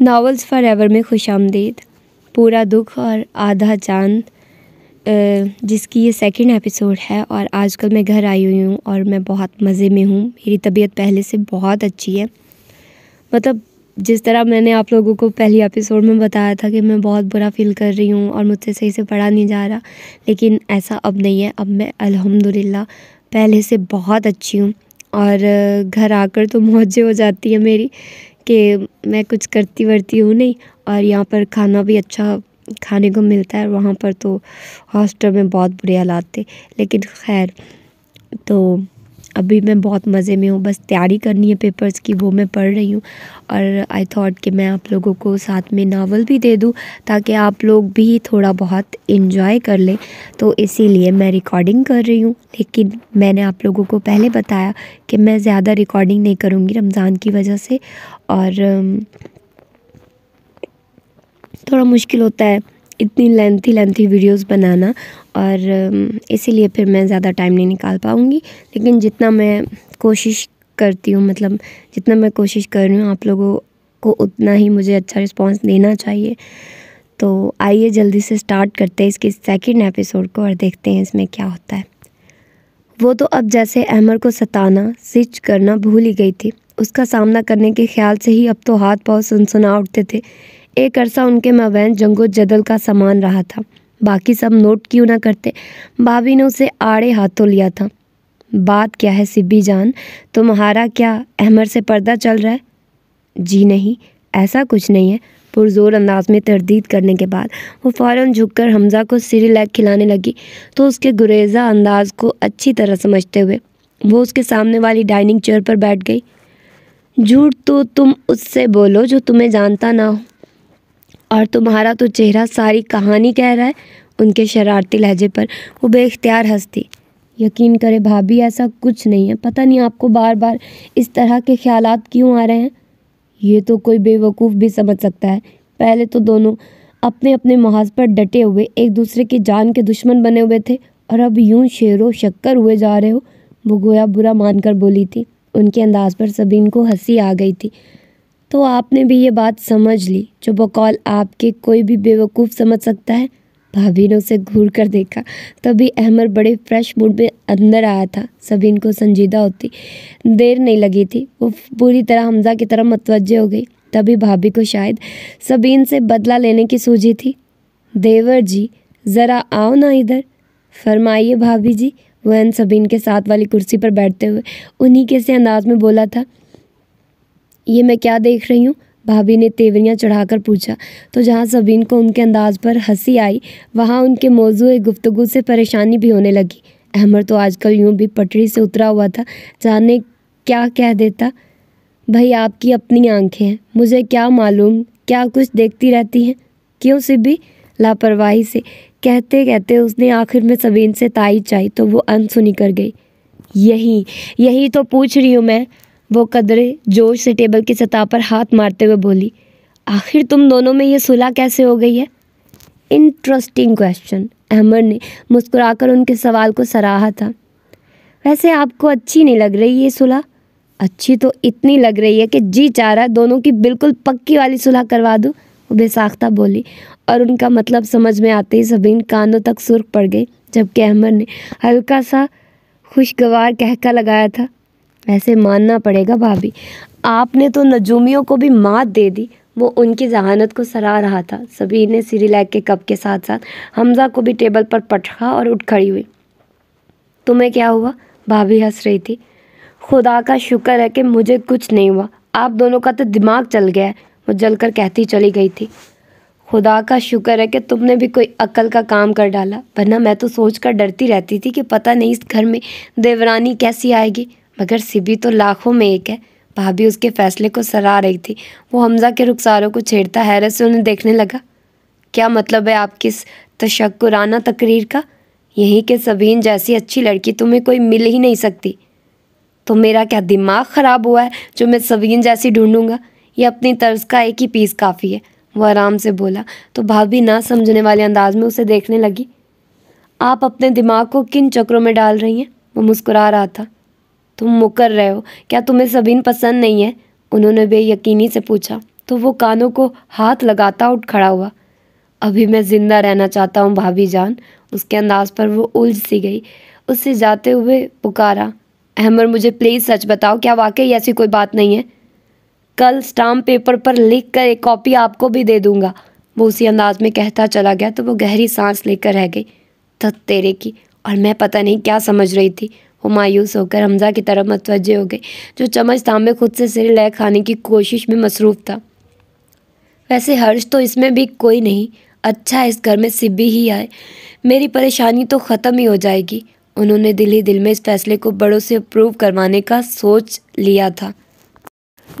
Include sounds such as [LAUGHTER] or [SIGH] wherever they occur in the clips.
novels for ever में खुश आमदीद पूरा दुख और आधा चांद जिसकी ये सेकंड एपिसोड है और आजकल मैं घर आई हुई हूँ और मैं बहुत मज़े में हूँ मेरी तबीयत पहले से बहुत अच्छी है मतलब जिस तरह मैंने आप लोगों को पहली एपिसोड में बताया था कि मैं बहुत बुरा फील कर रही हूँ और मुझसे सही से पढ़ा नहीं जा रहा लेकिन ऐसा अब नहीं है अब मैं अलहमदिल्ला पहले से बहुत अच्छी हूँ और घर आकर तो मौजें हो जाती है मेरी कि मैं कुछ करती वरती हूँ नहीं और यहाँ पर खाना भी अच्छा खाने को मिलता है वहाँ पर तो हॉस्टल में बहुत बुरे हालात थे लेकिन खैर तो अभी मैं बहुत मज़े में हूँ बस तैयारी करनी है पेपर्स की वो मैं पढ़ रही हूँ और आई थॉट कि मैं आप लोगों को साथ में नावल भी दे दूँ ताकि आप लोग भी थोड़ा बहुत इन्जॉय कर लें तो इसीलिए मैं रिकॉर्डिंग कर रही हूँ लेकिन मैंने आप लोगों को पहले बताया कि मैं ज़्यादा रिकॉर्डिंग नहीं करूँगी रमज़ान की वजह से और थोड़ा मुश्किल होता है इतनी लेंथी लेंथी वीडियोस बनाना और um, इसीलिए फिर मैं ज़्यादा टाइम नहीं निकाल पाऊँगी लेकिन जितना मैं कोशिश करती हूँ मतलब जितना मैं कोशिश कर रही हूँ आप लोगों को उतना ही मुझे अच्छा रिस्पॉन्स देना चाहिए तो आइए जल्दी से स्टार्ट करते हैं इसके सेकेंड एपिसोड को और देखते हैं इसमें क्या होता है वो तो अब जैसे अहमर को सताना सिच करना भूल ही गई थी उसका सामना करने के ख्याल से ही अब तो हाथ पाँव सुनसुना उठते थे एक अरसा उनके मवैन जंगो जदल का सामान रहा था बाकी सब नोट क्यों ना करते भाभी ने उसे आड़े हाथों लिया था बात क्या है सिब्बी जान तुम्हारा क्या अहमर से पर्दा चल रहा है जी नहीं ऐसा कुछ नहीं है पुरजोर अंदाज में तरदीद करने के बाद वो फ़ौर झुककर हमज़ा को लैग खिलाने लगी तो उसके गुरेजा अंदाज को अच्छी तरह समझते हुए वो उसके सामने वाली डाइनिंग चेयर पर बैठ गई झूठ तो तुम उससे बोलो जो तुम्हें जानता ना हो और तुम्हारा तो चेहरा सारी कहानी कह रहा है उनके शरारती लहजे पर वो बेख्तियार हंसती यकीन करे भाभी ऐसा कुछ नहीं है पता नहीं आपको बार बार इस तरह के ख्याल क्यों आ रहे हैं ये तो कोई बेवकूफ़ भी समझ सकता है पहले तो दोनों अपने अपने महाज पर डटे हुए एक दूसरे की जान के दुश्मन बने हुए थे और अब यूं शेर शक्कर हुए जा रहे हो वो गोया बुरा मानकर बोली थी उनके अंदाज पर सबीन को हंसी आ गई थी तो आपने भी ये बात समझ ली जो बकौल आपके कोई भी बेवकूफ़ समझ सकता है भाभी ने उसे घूर कर देखा तभी अहमद बड़े फ्रेश मूड में अंदर आया था सभी इनको संजीदा होती देर नहीं लगी थी वो पूरी तरह हमजा की तरफ मतवजह हो गई तभी भाभी को शायद सबीन से बदला लेने की सूझी थी देवर जी ज़रा आओ ना इधर फरमाइए भाभी जी वह सबीन के साथ वाली कुर्सी पर बैठते हुए उन्हीं के से अंदाज में बोला था ये मैं क्या देख रही हूँ भाभी ने तेवरियाँ चढ़ाकर पूछा तो जहाँ सबीन को उनके अंदाज पर हंसी आई वहाँ उनके मौजू गुफ्तगु से परेशानी भी होने लगी अहमर तो आजकल यूँ भी पटरी से उतरा हुआ था जाने क्या कह देता भाई आपकी अपनी आंखें हैं मुझे क्या मालूम क्या कुछ देखती रहती हैं क्यों भी लापरवाही से कहते कहते उसने आखिर में सबीन से ताई चाही तो वो अनसुनी कर गई यही यही तो पूछ रही हूँ मैं वो कदरे जोश से टेबल की सतह पर हाथ मारते हुए बोली आखिर तुम दोनों में ये सुलह कैसे हो गई है इंटरेस्टिंग क्वेश्चन अहमद ने मुस्कुराकर उनके सवाल को सराहा था वैसे आपको अच्छी नहीं लग रही ये सुलह अच्छी तो इतनी लग रही है कि जी चाह रहा दोनों की बिल्कुल पक्की वाली सुलह करवा दो वो बेसाख्ता बोली और उनका मतलब समझ में आते ही सभी कानों तक सुर्ख पड़ गई जबकि अहमद ने हल्का सा खुशगवार कहका लगाया था वैसे मानना पड़ेगा भाभी आपने तो नजूमियों को भी मात दे दी वो उनकी जहानत को सराह रहा था सभी ने सिरिलैक के कप के साथ साथ हमजा को भी टेबल पर पटखा और उठ खड़ी हुई तुम्हें क्या हुआ भाभी हंस रही थी खुदा का शुक्र है कि मुझे कुछ नहीं हुआ आप दोनों का तो दिमाग चल गया है वो जल कर कहती चली गई थी खुदा का शुक्र है कि तुमने भी कोई अकल का काम कर डाला वरना मैं तो सोच कर डरती रहती थी कि पता नहीं इस घर में देवरानी कैसी आएगी मगर सिबी तो लाखों में एक है भाभी उसके फैसले को सराह रही थी वो हमजा के रुखसारों को छेड़ता हैरत से उन्हें देखने लगा क्या मतलब है आपकी इस तशक्राना तकरीर का यहीं के सबीन जैसी अच्छी लड़की तुम्हें कोई मिल ही नहीं सकती तो मेरा क्या दिमाग ख़राब हुआ है जो मैं सबीन जैसी ढूंढूंगा ये अपनी तर्ज का एक ही पीस काफ़ी है वो आराम से बोला तो भाभी ना समझने वाले अंदाज में उसे देखने लगी आप अपने दिमाग को किन चक्रों में डाल रही हैं वो मुस्कुरा रहा था तुम मुकर रहे हो क्या तुम्हें सबीन पसंद नहीं है उन्होंने बेयकीनी से पूछा तो वो कानों को हाथ लगाता उठ खड़ा हुआ अभी मैं ज़िंदा रहना चाहता हूँ भाभी जान उसके अंदाज पर वो उलझ सी गई उससे जाते हुए पुकारा अहमर मुझे प्लीज़ सच बताओ क्या वाकई ऐसी कोई बात नहीं है कल स्टाम्प पेपर पर लिख कर एक कॉपी आपको भी दे दूंगा वो उसी अंदाज में कहता चला गया तो वो गहरी सांस लेकर रह गई तत तेरे की और मैं पता नहीं क्या समझ रही थी वो मायूस होकर हमजा की तरफ मतवज हो गई जो चम्मच तांबे खुद से सिर लह खाने की कोशिश में मसरूफ़ था वैसे हर्ष तो इसमें भी कोई नहीं अच्छा इस घर में सिब्बी ही आए मेरी परेशानी तो ख़त्म ही हो जाएगी उन्होंने दिल ही दिल में इस फैसले को बड़ों से अप्रूव करवाने का सोच लिया था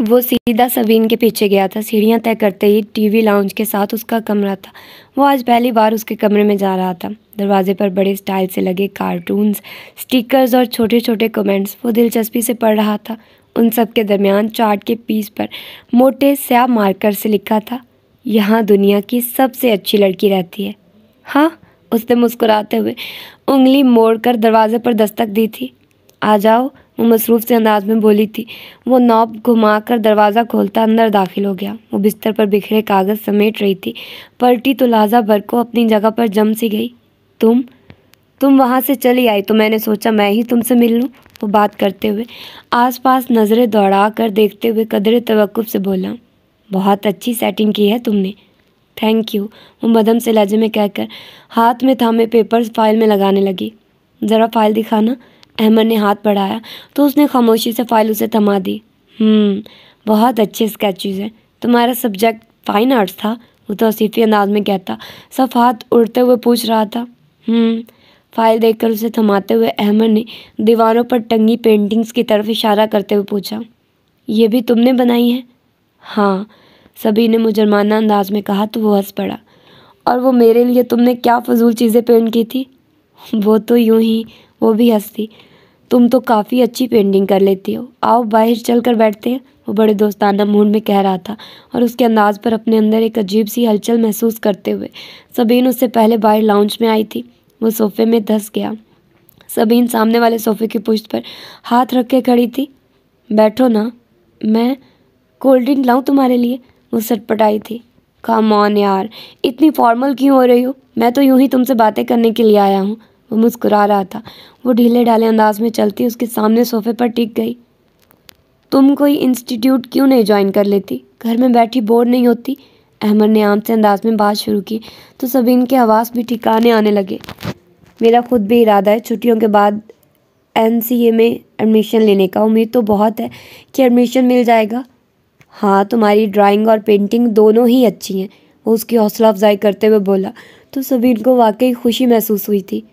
वो सीधा सबीन के पीछे गया था सीढ़ियाँ तय करते ही टीवी लाउंज के साथ उसका कमरा था वो आज पहली बार उसके कमरे में जा रहा था दरवाजे पर बड़े स्टाइल से लगे कार्टून्स स्टिकर्स और छोटे छोटे कमेंट्स वो दिलचस्पी से पढ़ रहा था उन सब के दरमियान चार्ट के पीस पर मोटे स्या मार्कर से लिखा था यहाँ दुनिया की सबसे अच्छी लड़की रहती है हाँ उसने मुस्कुराते हुए उंगली मोड़कर दरवाजे पर दस्तक दी थी आ जाओ वो मसरूफ़ से अंदाज में बोली थी वो नॉब घुमाकर दरवाज़ा खोलता अंदर दाखिल हो गया वो बिस्तर पर बिखरे कागज़ समेट रही थी पलटी तो लाजा भर को अपनी जगह पर जम सी गई तुम तुम वहाँ से चली आई तो मैंने सोचा मैं ही तुमसे मिल लूँ वो बात करते हुए आसपास नज़रें दौड़ा कर देखते हुए कदर तवक्फ़ से बोला बहुत अच्छी सेटिंग की है तुमने थैंक यू वो मदम से लहजे में कहकर हाथ में थामे पेपर्स फाइल में लगाने लगी ज़रा फाइल दिखाना अहमद ने हाथ बढ़ाया तो उसने खामोशी से फाइल उसे थमा दी हम्म, बहुत अच्छे स्केचेस हैं तुम्हारा सब्जेक्ट फ़ाइन आर्ट्स था वो तो असीफी अंदाज में कहता सब हाथ उड़ते हुए पूछ रहा था हम्म, फाइल देखकर उसे थमाते हुए अहमद ने दीवारों पर टंगी पेंटिंग्स की तरफ इशारा करते हुए पूछा ये भी तुमने बनाई है हाँ सभी ने मुजरमाना अंदाज में कहा तो वो हंस पड़ा और वो मेरे लिए तुमने क्या फजूल चीज़ें पेंट की थी वो तो यूं ही वो भी हंसती तुम तो काफ़ी अच्छी पेंटिंग कर लेती हो आओ बाहर चल कर बैठते हैं वो बड़े दोस्ताना मूड में कह रहा था और उसके अंदाज़ पर अपने अंदर एक अजीब सी हलचल महसूस करते हुए सबीन उससे पहले बाहर लाउंज में आई थी वो सोफे में धस गया सबीन सामने वाले सोफे की पुष्ट पर हाथ रख के खड़ी थी बैठो ना मैं कोल्ड ड्रिंक लाऊं तुम्हारे लिए वो सटपट आई थी कम ऑन यार इतनी फॉर्मल क्यों हो रही हो मैं तो यूं ही तुमसे बातें करने के लिए आया हूँ वो मुस्कुरा रहा था वो ढीले ढाले अंदाज में चलती उसके सामने सोफे पर टिक गई तुम कोई इंस्टीट्यूट क्यों नहीं ज्वाइन कर लेती घर में बैठी बोर नहीं होती अहमद ने आम से अंदाज में बात शुरू की तो सबीन के आवाज़ भी ठिकाने आने लगे मेरा खुद भी इरादा है छुट्टियों के बाद एन में एडमिशन लेने का उम्मीद तो बहुत है कि एडमिशन मिल जाएगा हाँ तुम्हारी ड्राइंग और पेंटिंग दोनों ही अच्छी हैं वो उसकी हौसला अफजाई करते हुए बोला तो सबीन को वाकई खुशी महसूस हुई थी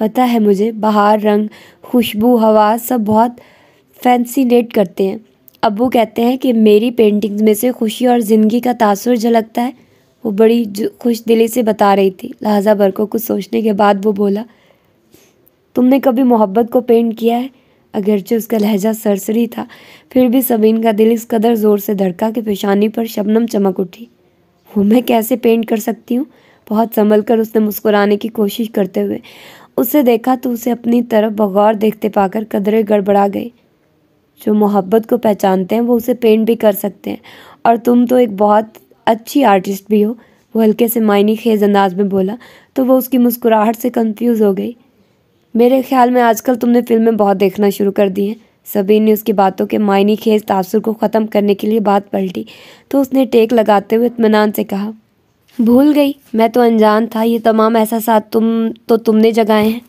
पता है मुझे बाहर रंग खुशबू हवा सब बहुत फैंसीनेट करते हैं अबू कहते हैं कि मेरी पेंटिंग्स में से खुशी और ज़िंदगी का तासुर झलकता है वो बड़ी खुश दिली से बता रही थी लिहाजा को कुछ सोचने के बाद वो बोला तुमने कभी मोहब्बत को पेंट किया है अगरचे उसका लहजा सरसरी था फिर भी सबीन का दिल इस कदर ज़ोर से धड़का कि पेशानी पर शबनम चमक उठी वो मैं कैसे पेंट कर सकती हूँ बहुत संभल कर उसने मुस्कुराने की कोशिश करते हुए उसे देखा तो उसे अपनी तरफ बगौर देखते पाकर कदरे गड़बड़ा गई जो मोहब्बत को पहचानते हैं वो उसे पेंट भी कर सकते हैं और तुम तो एक बहुत अच्छी आर्टिस्ट भी हो वो हल्के से मायनी खेज अंदाज में बोला तो वो उसकी मुस्कुराहट से कंफ्यूज हो गई मेरे ख्याल में आजकल तुमने फिल्में बहुत देखना शुरू कर दी हैं सभी ने उसकी बातों के मायने खेज तासुर को ख़त्म करने के लिए बात पलटी तो उसने टेक लगाते हुए इतमान से कहा भूल गई मैं तो अनजान था ये तमाम साथ तुम तो तुमने जगाए हैं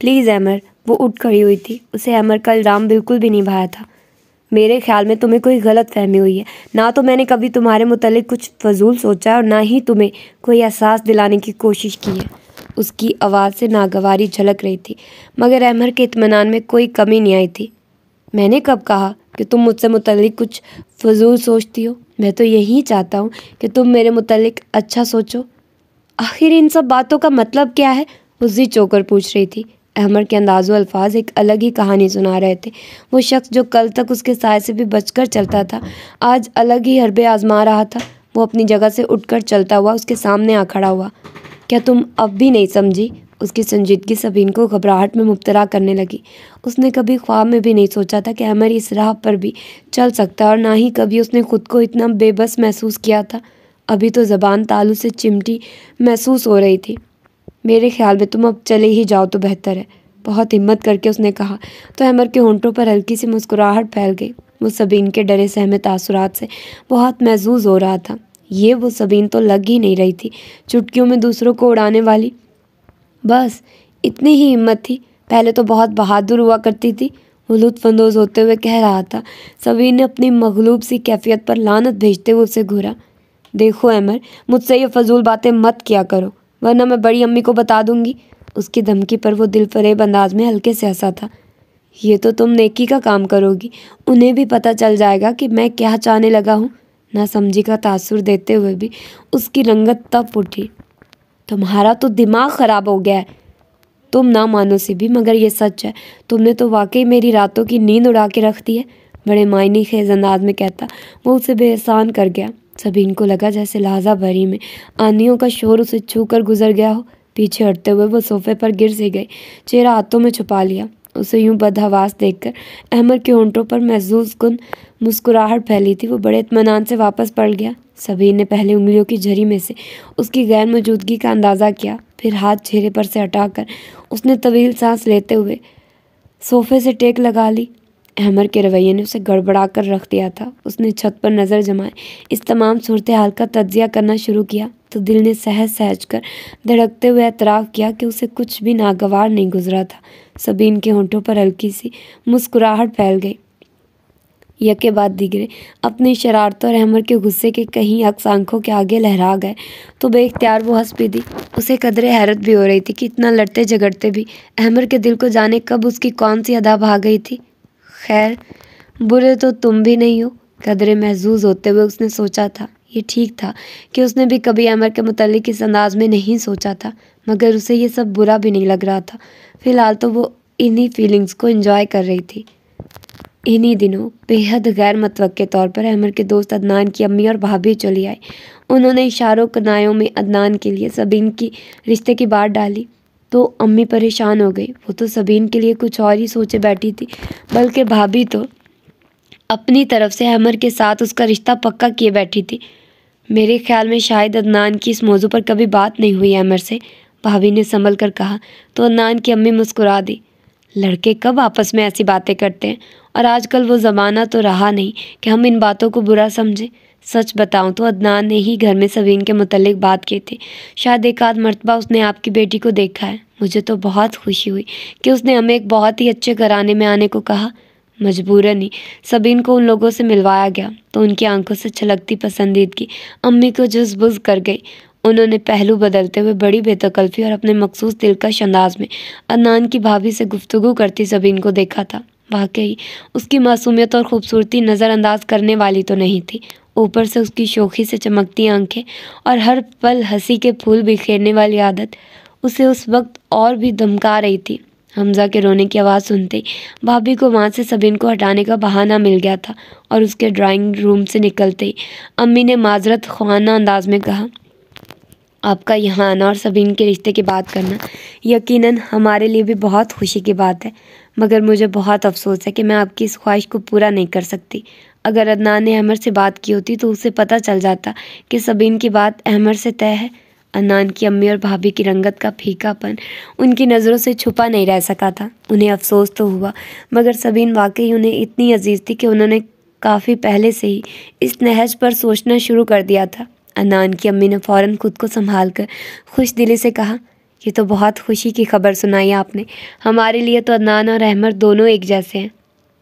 प्लीज़ अमर वो उठ खड़ी हुई थी उसे अमर का इल्ज़ाम बिल्कुल भी नहीं भाया था मेरे ख्याल में तुम्हें कोई गलत फहमी हुई है ना तो मैंने कभी तुम्हारे मतलब कुछ फजूल सोचा और ना ही तुम्हें कोई एहसास दिलाने की कोशिश की है उसकी आवाज़ से नागवारी झलक रही थी मगर अहमर के इतमान में कोई कमी नहीं आई थी मैंने कब कहा कि तुम मुझसे मुतलिक कुछ फजूल सोचती हो मैं तो यही चाहता हूँ कि तुम मेरे मुतलिक अच्छा सोचो आखिर इन सब बातों का मतलब क्या है उसी चोकर पूछ रही थी अहमर के अंदाज़ो अल्फाज एक अलग ही कहानी सुना रहे थे वो शख्स जो कल तक उसके साय से भी बचकर चलता था आज अलग ही हरबे आजमा रहा था वो अपनी जगह से उठकर चलता हुआ उसके सामने आ खड़ा हुआ क्या तुम अब भी नहीं समझी उसकी संजीदगी सबीन को घबराहट में मुबतला करने लगी उसने कभी ख्वाब में भी नहीं सोचा था कि अमर इस राह पर भी चल सकता और ना ही कभी उसने खुद को इतना बेबस महसूस किया था अभी तो ज़बान तालू से चिमटी महसूस हो रही थी मेरे ख्याल में तुम अब चले ही जाओ तो बेहतर है बहुत हिम्मत करके उसने कहा तो अमर के होंठों पर हल्की सी मुस्कुराहट फैल गई वो सबीन के डरे सहमे तासुरात से बहुत महजूज हो रहा था ये वो सबीन तो लग ही नहीं रही थी चुटकियों में दूसरों को उड़ाने वाली बस इतनी ही हिम्मत थी पहले तो बहुत बहादुर हुआ करती थी वो लुत्फानंदोज़ होते हुए कह रहा था सभी ने अपनी मगलूब सी कैफियत पर लानत भेजते हुए उसे घूरा देखो अमर मुझसे ये फजूल बातें मत किया करो वरना मैं बड़ी अम्मी को बता दूंगी उसकी धमकी पर वो दिल फरेब अंदाज में हल्के से हंसा था ये तो तुम नेकी का काम करोगी उन्हें भी पता चल जाएगा कि मैं क्या चाहने लगा हूँ ना समझी का तासुर देते हुए भी उसकी रंगत तब उठी तुम्हारा तो दिमाग ख़राब हो गया है तुम ना मानो भी मगर ये सच है तुमने तो वाकई मेरी रातों की नींद उड़ा के रख दी है बड़े मायने खेज अंदाज में कहता वो उसे बेहसान कर गया सभी इनको लगा जैसे लहाजा भरी में आंधियों का शोर उसे छू कर गुजर गया हो पीछे हटते हुए वो सोफे पर गिर से गई चेहरा हाथों में छुपा लिया उसे यूं बदहवास देखकर अहमद के ऊंटों पर महजूज कन मुस्कुराहट फैली थी वो बड़े इतमान से वापस पड़ गया सभी ने पहले उंगलियों की झरी में से उसकी गैर मौजूदगी का अंदाज़ा किया फिर हाथ चेहरे पर से हटाकर उसने तवील सांस लेते हुए सोफे से टेक लगा ली अहमर के रवैये ने उसे गड़बड़ा कर रख दिया था उसने छत पर नज़र जमाए इस तमाम सूरत हाल का तजिया करना शुरू किया तो दिल ने सहज सहज कर धड़कते हुए एतराफ़ किया कि उसे कुछ भी नागवार नहीं गुजरा था सभी के होंठों पर हल्की सी मुस्कुराहट फैल गई यके बाद दिगरे अपनी शरारत और अहमर के गुस्से के कहीं अक्स आंखों के आगे लहरा गए तो बेख्तियार वो हंस भी दी उसे कदरे हैरत भी हो रही थी कि इतना लड़ते झगड़ते भी अहमर के दिल को जाने कब उसकी कौन सी अदा भाग गई थी खैर बुरे तो तुम भी नहीं हो कदरे महजूज होते हुए उसने सोचा था ये ठीक था कि उसने भी कभी अमर के मतलब इस अंदाज में नहीं सोचा था मगर उसे ये सब बुरा भी नहीं लग रहा था फ़िलहाल तो वो इन्हीं फीलिंग्स को एंजॉय कर रही थी इन्हीं दिनों बेहद गैर के तौर पर अहमर के दोस्त अदनान की अम्मी और भाभी चली आई उन्होंने इशारों कनायों में अदनान के लिए सबीन की रिश्ते की बात डाली तो अम्मी परेशान हो गई वो तो सबीन के लिए कुछ और ही सोचे बैठी थी बल्कि भाभी तो अपनी तरफ से अहमर के साथ उसका रिश्ता पक्का किए बैठी थी मेरे ख्याल में शायद अदनान की इस मौजू पर कभी बात नहीं हुई अहमर से भाभी ने संभल कर कहा तो अदनान की अम्मी मुस्कुरा दी लड़के कब आपस में ऐसी बातें करते हैं और आजकल वो ज़माना तो रहा नहीं कि हम इन बातों को बुरा समझें सच बताऊं तो अदनान ने ही घर में सबीन के मतलब बात की थी शायद एक आध मरतबा उसने आपकी बेटी को देखा है मुझे तो बहुत खुशी हुई कि उसने हमें एक बहुत ही अच्छे घराने में आने को कहा मजबूरन ही सबीन को उन लोगों से मिलवाया गया तो उनकी आंखों से छलकती पसंदीदगी अम्मी को जुज बुज कर गई उन्होंने पहलू बदलते हुए बड़ी बेतकल्फी और अपने मखसूस दिलकश अंदाज में अनान की भाभी से गुफ्तु करती जबीन को देखा था वाकई उसकी मासूमियत और खूबसूरती नज़रअंदाज करने वाली तो नहीं थी ऊपर से उसकी शोखी से चमकती आंखें और हर पल हंसी के फूल बिखेरने वाली आदत उसे उस वक्त और भी धमका रही थी हमजा के रोने की आवाज़ सुनते ही भाभी को वहाँ से सबीन को हटाने का बहाना मिल गया था और उसके ड्राइंग रूम से निकलते ही अम्मी ने माजरत खुआना अंदाज में कहा आपका यहाँ आना और सभी के रिश्ते की बात करना यकीनन हमारे लिए भी बहुत खुशी की बात है मगर मुझे बहुत अफसोस है कि मैं आपकी इस ख्वाहिश को पूरा नहीं कर सकती अगर अदनान ने अहमर से बात की होती तो उसे पता चल जाता कि सबीन की बात अहमर से तय है अनान की अम्मी और भाभी की रंगत का फीकापन उनकी नज़रों से छुपा नहीं रह सका था उन्हें अफसोस तो हुआ मगर सबीन वाकई उन्हें इतनी अजीज़ थी कि उन्होंने काफ़ी पहले से ही इस नहज पर सोचना शुरू कर दिया था अनान की अम्मी ने फ़ौरन खुद को संभाल कर खुश दिली से कहा ये तो बहुत खुशी की खबर सुनाई आपने हमारे लिए तो अदनान और अहमद दोनों एक जैसे हैं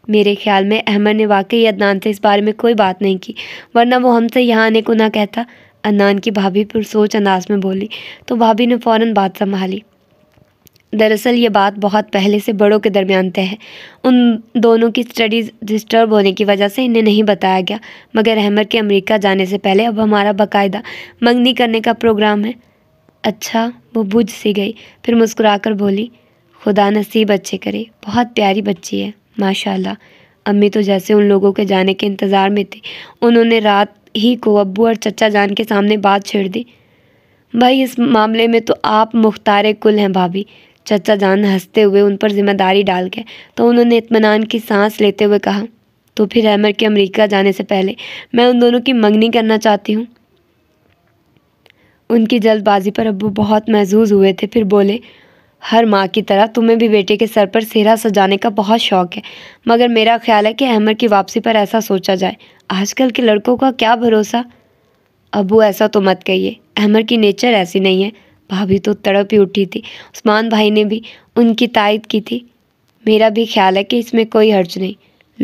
मेरे ख्याल में अहमद ने वाकई अदनान से इस बारे में कोई बात नहीं की वरना वो हमसे यहाँ आने को ना कहता अनान की भाभी पर सोच अंदाज में बोली तो भाभी ने फ़ौरन बात संभाली दरअसल ये बात बहुत पहले से बड़ों के दरमियान तय है उन दोनों की स्टडीज़ डिस्टर्ब होने की वजह से इन्हें नहीं बताया गया मगर अहमद के अमेरिका जाने से पहले अब हमारा बाकायदा मंगनी करने का प्रोग्राम है अच्छा वो बुझ सी गई फिर मुस्कुराकर बोली खुदा नसीब अच्छे करे बहुत प्यारी बच्ची है माशाल्लाह अम्मी तो जैसे उन लोगों के जाने के इंतज़ार में थी उन्होंने रात ही को अबू और चचा जान के सामने बात छेड़ दी भाई इस मामले में तो आप मुख्तार कुल हैं भाभी चचा जान हंसते हुए उन पर जिम्मेदारी डाल गए तो उन्होंने इतमान की सांस लेते हुए कहा तो फिर अहमर के अमेरिका जाने से पहले मैं उन दोनों की मंगनी करना चाहती हूँ उनकी जल्दबाजी पर अबू बहुत महजूज हुए थे फिर बोले हर माँ की तरह तुम्हें भी बेटे के सर पर सेहरा सजाने का बहुत शौक है मगर मेरा ख्याल है कि अहमर की वापसी पर ऐसा सोचा जाए आजकल के लड़कों का क्या भरोसा अबू ऐसा तो मत कहिए अहमर की नेचर ऐसी नहीं है भाभी तो तड़प ही उठी थी उस्मान भाई ने भी उनकी तायद की थी मेरा भी ख्याल है कि इसमें कोई हर्ज नहीं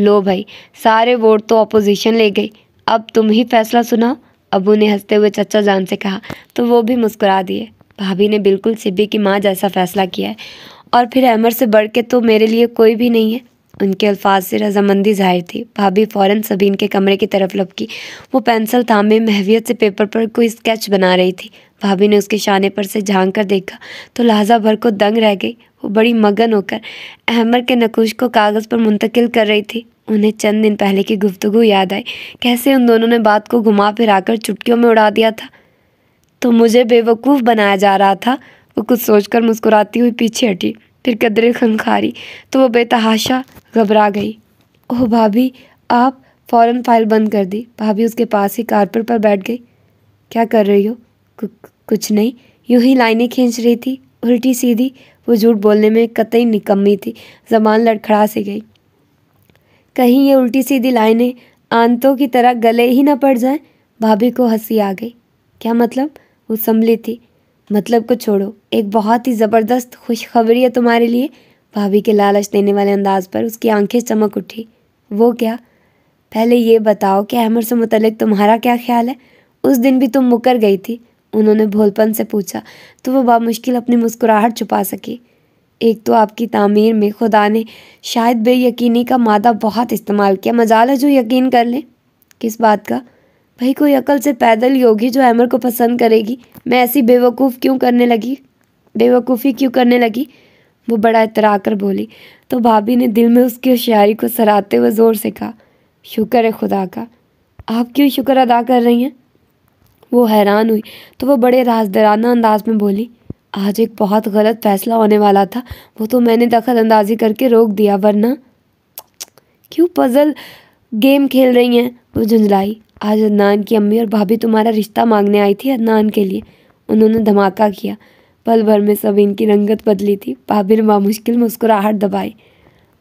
लो भाई सारे वोट तो अपोजिशन ले गई अब तुम ही फैसला सुनाओ अबू ने हंसते हुए चचा जान से कहा तो वो भी मुस्कुरा दिए भाभी ने बिल्कुल सिब्बी की माँ जैसा फैसला किया है और फिर अहमर से बढ़ के तो मेरे लिए कोई भी नहीं है उनके अल्फाज से रजामंदी जाहिर थी भाभी फ़ौरन सबीन के कमरे की तरफ लपकी वो पेंसिल थामे महवियत से पेपर पर कोई स्केच बना रही थी भाभी ने उसके शाने पर से झांक कर देखा तो लहजा भर को दंग रह गई वो बड़ी मगन होकर अहमर के नकुश को कागज़ पर मुंतकिल कर रही थी उन्हें चंद दिन पहले की गुफ्तगु याद आई कैसे उन दोनों ने बात को घुमा फिरा कर चुटकियों में उड़ा दिया था तो मुझे बेवकूफ़ बनाया जा रहा था वो कुछ सोचकर मुस्कुराती हुई पीछे हटी फिर कदरे खनखारी तो वो बेतहाशा घबरा गई ओह भाभी आप फ़ौरन फाइल बंद कर दी भाभी उसके पास ही कारपेट पर बैठ गई क्या कर रही हो कुछ नहीं यूं ही लाइनें खींच रही थी उल्टी सीधी वो झूठ बोलने में कतई निकम्मी थी जबान लड़खड़ा सी गई कहीं ये उल्टी सीधी लाइनें आंतों की तरह गले ही ना पड़ जाएं भाभी को हंसी आ गई क्या मतलब वो संभली थी मतलब को छोड़ो एक बहुत ही ज़बरदस्त खुशखबरी है तुम्हारे लिए भाभी के लालच देने वाले अंदाज पर उसकी आंखें चमक उठी वो क्या पहले ये बताओ कि अहमर से मुतलक तुम्हारा क्या ख्याल है उस दिन भी तुम मुकर गई थी उन्होंने भोलपन से पूछा तो वह बामुश्किल अपनी मुस्कुराहट छुपा सकी एक तो आपकी तामीर में खुदा ने शायद बेयकीनी का मादा बहुत इस्तेमाल किया मजाल है जो यकीन कर लें किस बात का भाई कोई अकल से पैदल ही होगी जो अमर को पसंद करेगी मैं ऐसी बेवकूफ़ क्यों करने लगी बेवकूफ़ी क्यों करने लगी वो बड़ा इतरा कर बोली तो भाभी ने दिल में उसकी होशियारी को सराहते हुए ज़ोर से कहा शुक्र है खुदा का आप क्यों शुक्र अदा कर रही हैं वो हैरान हुई तो वो बड़े राजदराना अंदाज में बोली आज एक बहुत गलत फैसला होने वाला था वो तो मैंने दखल अंदाजी करके रोक दिया वरना [TSK] क्यों पजल गेम खेल रही हैं वो झुंझलाई आज अदनान की अम्मी और भाभी तुम्हारा रिश्ता मांगने आई थी अदनान के लिए उन्होंने धमाका किया पल भर में सब इनकी रंगत बदली थी भाभी ने बामुश्किल मुस्कुराहट दबाई